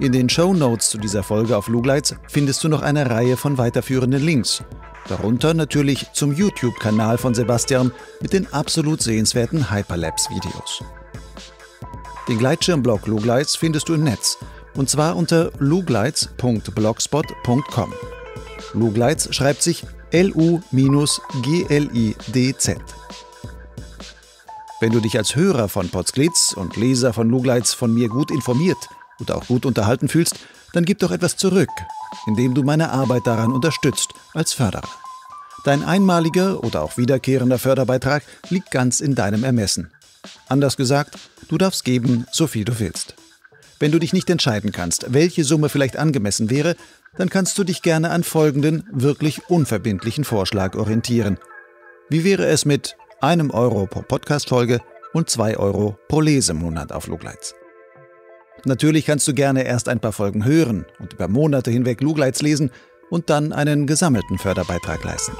Speaker 2: In den Show Notes zu dieser Folge auf Lugleitz findest du noch eine Reihe von weiterführenden Links. Darunter natürlich zum YouTube-Kanal von Sebastian mit den absolut sehenswerten Hyperlapse-Videos. Den Gleitschirmblock Lugleitz findest du im Netz und zwar unter lugleitz.blogspot.com. Lugleitz schreibt sich L-U-G-L-I-D-Z. Wenn du dich als Hörer von Potsglitz und Leser von Lugleitz von mir gut informiert und auch gut unterhalten fühlst, dann gib doch etwas zurück, indem du meine Arbeit daran unterstützt als Förderer. Dein einmaliger oder auch wiederkehrender Förderbeitrag liegt ganz in deinem Ermessen. Anders gesagt, du darfst geben, so viel du willst. Wenn du dich nicht entscheiden kannst, welche Summe vielleicht angemessen wäre, dann kannst du dich gerne an folgenden, wirklich unverbindlichen Vorschlag orientieren. Wie wäre es mit einem Euro pro Podcast-Folge und zwei Euro pro Lesemonat auf Lugleitz? Natürlich kannst du gerne erst ein paar Folgen hören und über Monate hinweg Lugleits lesen und dann einen gesammelten Förderbeitrag leisten.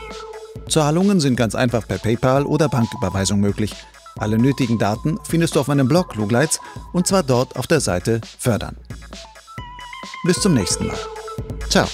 Speaker 2: Zahlungen sind ganz einfach per PayPal oder Banküberweisung möglich. Alle nötigen Daten findest du auf meinem Blog Lugleits und zwar dort auf der Seite Fördern. Bis zum nächsten Mal. Ciao.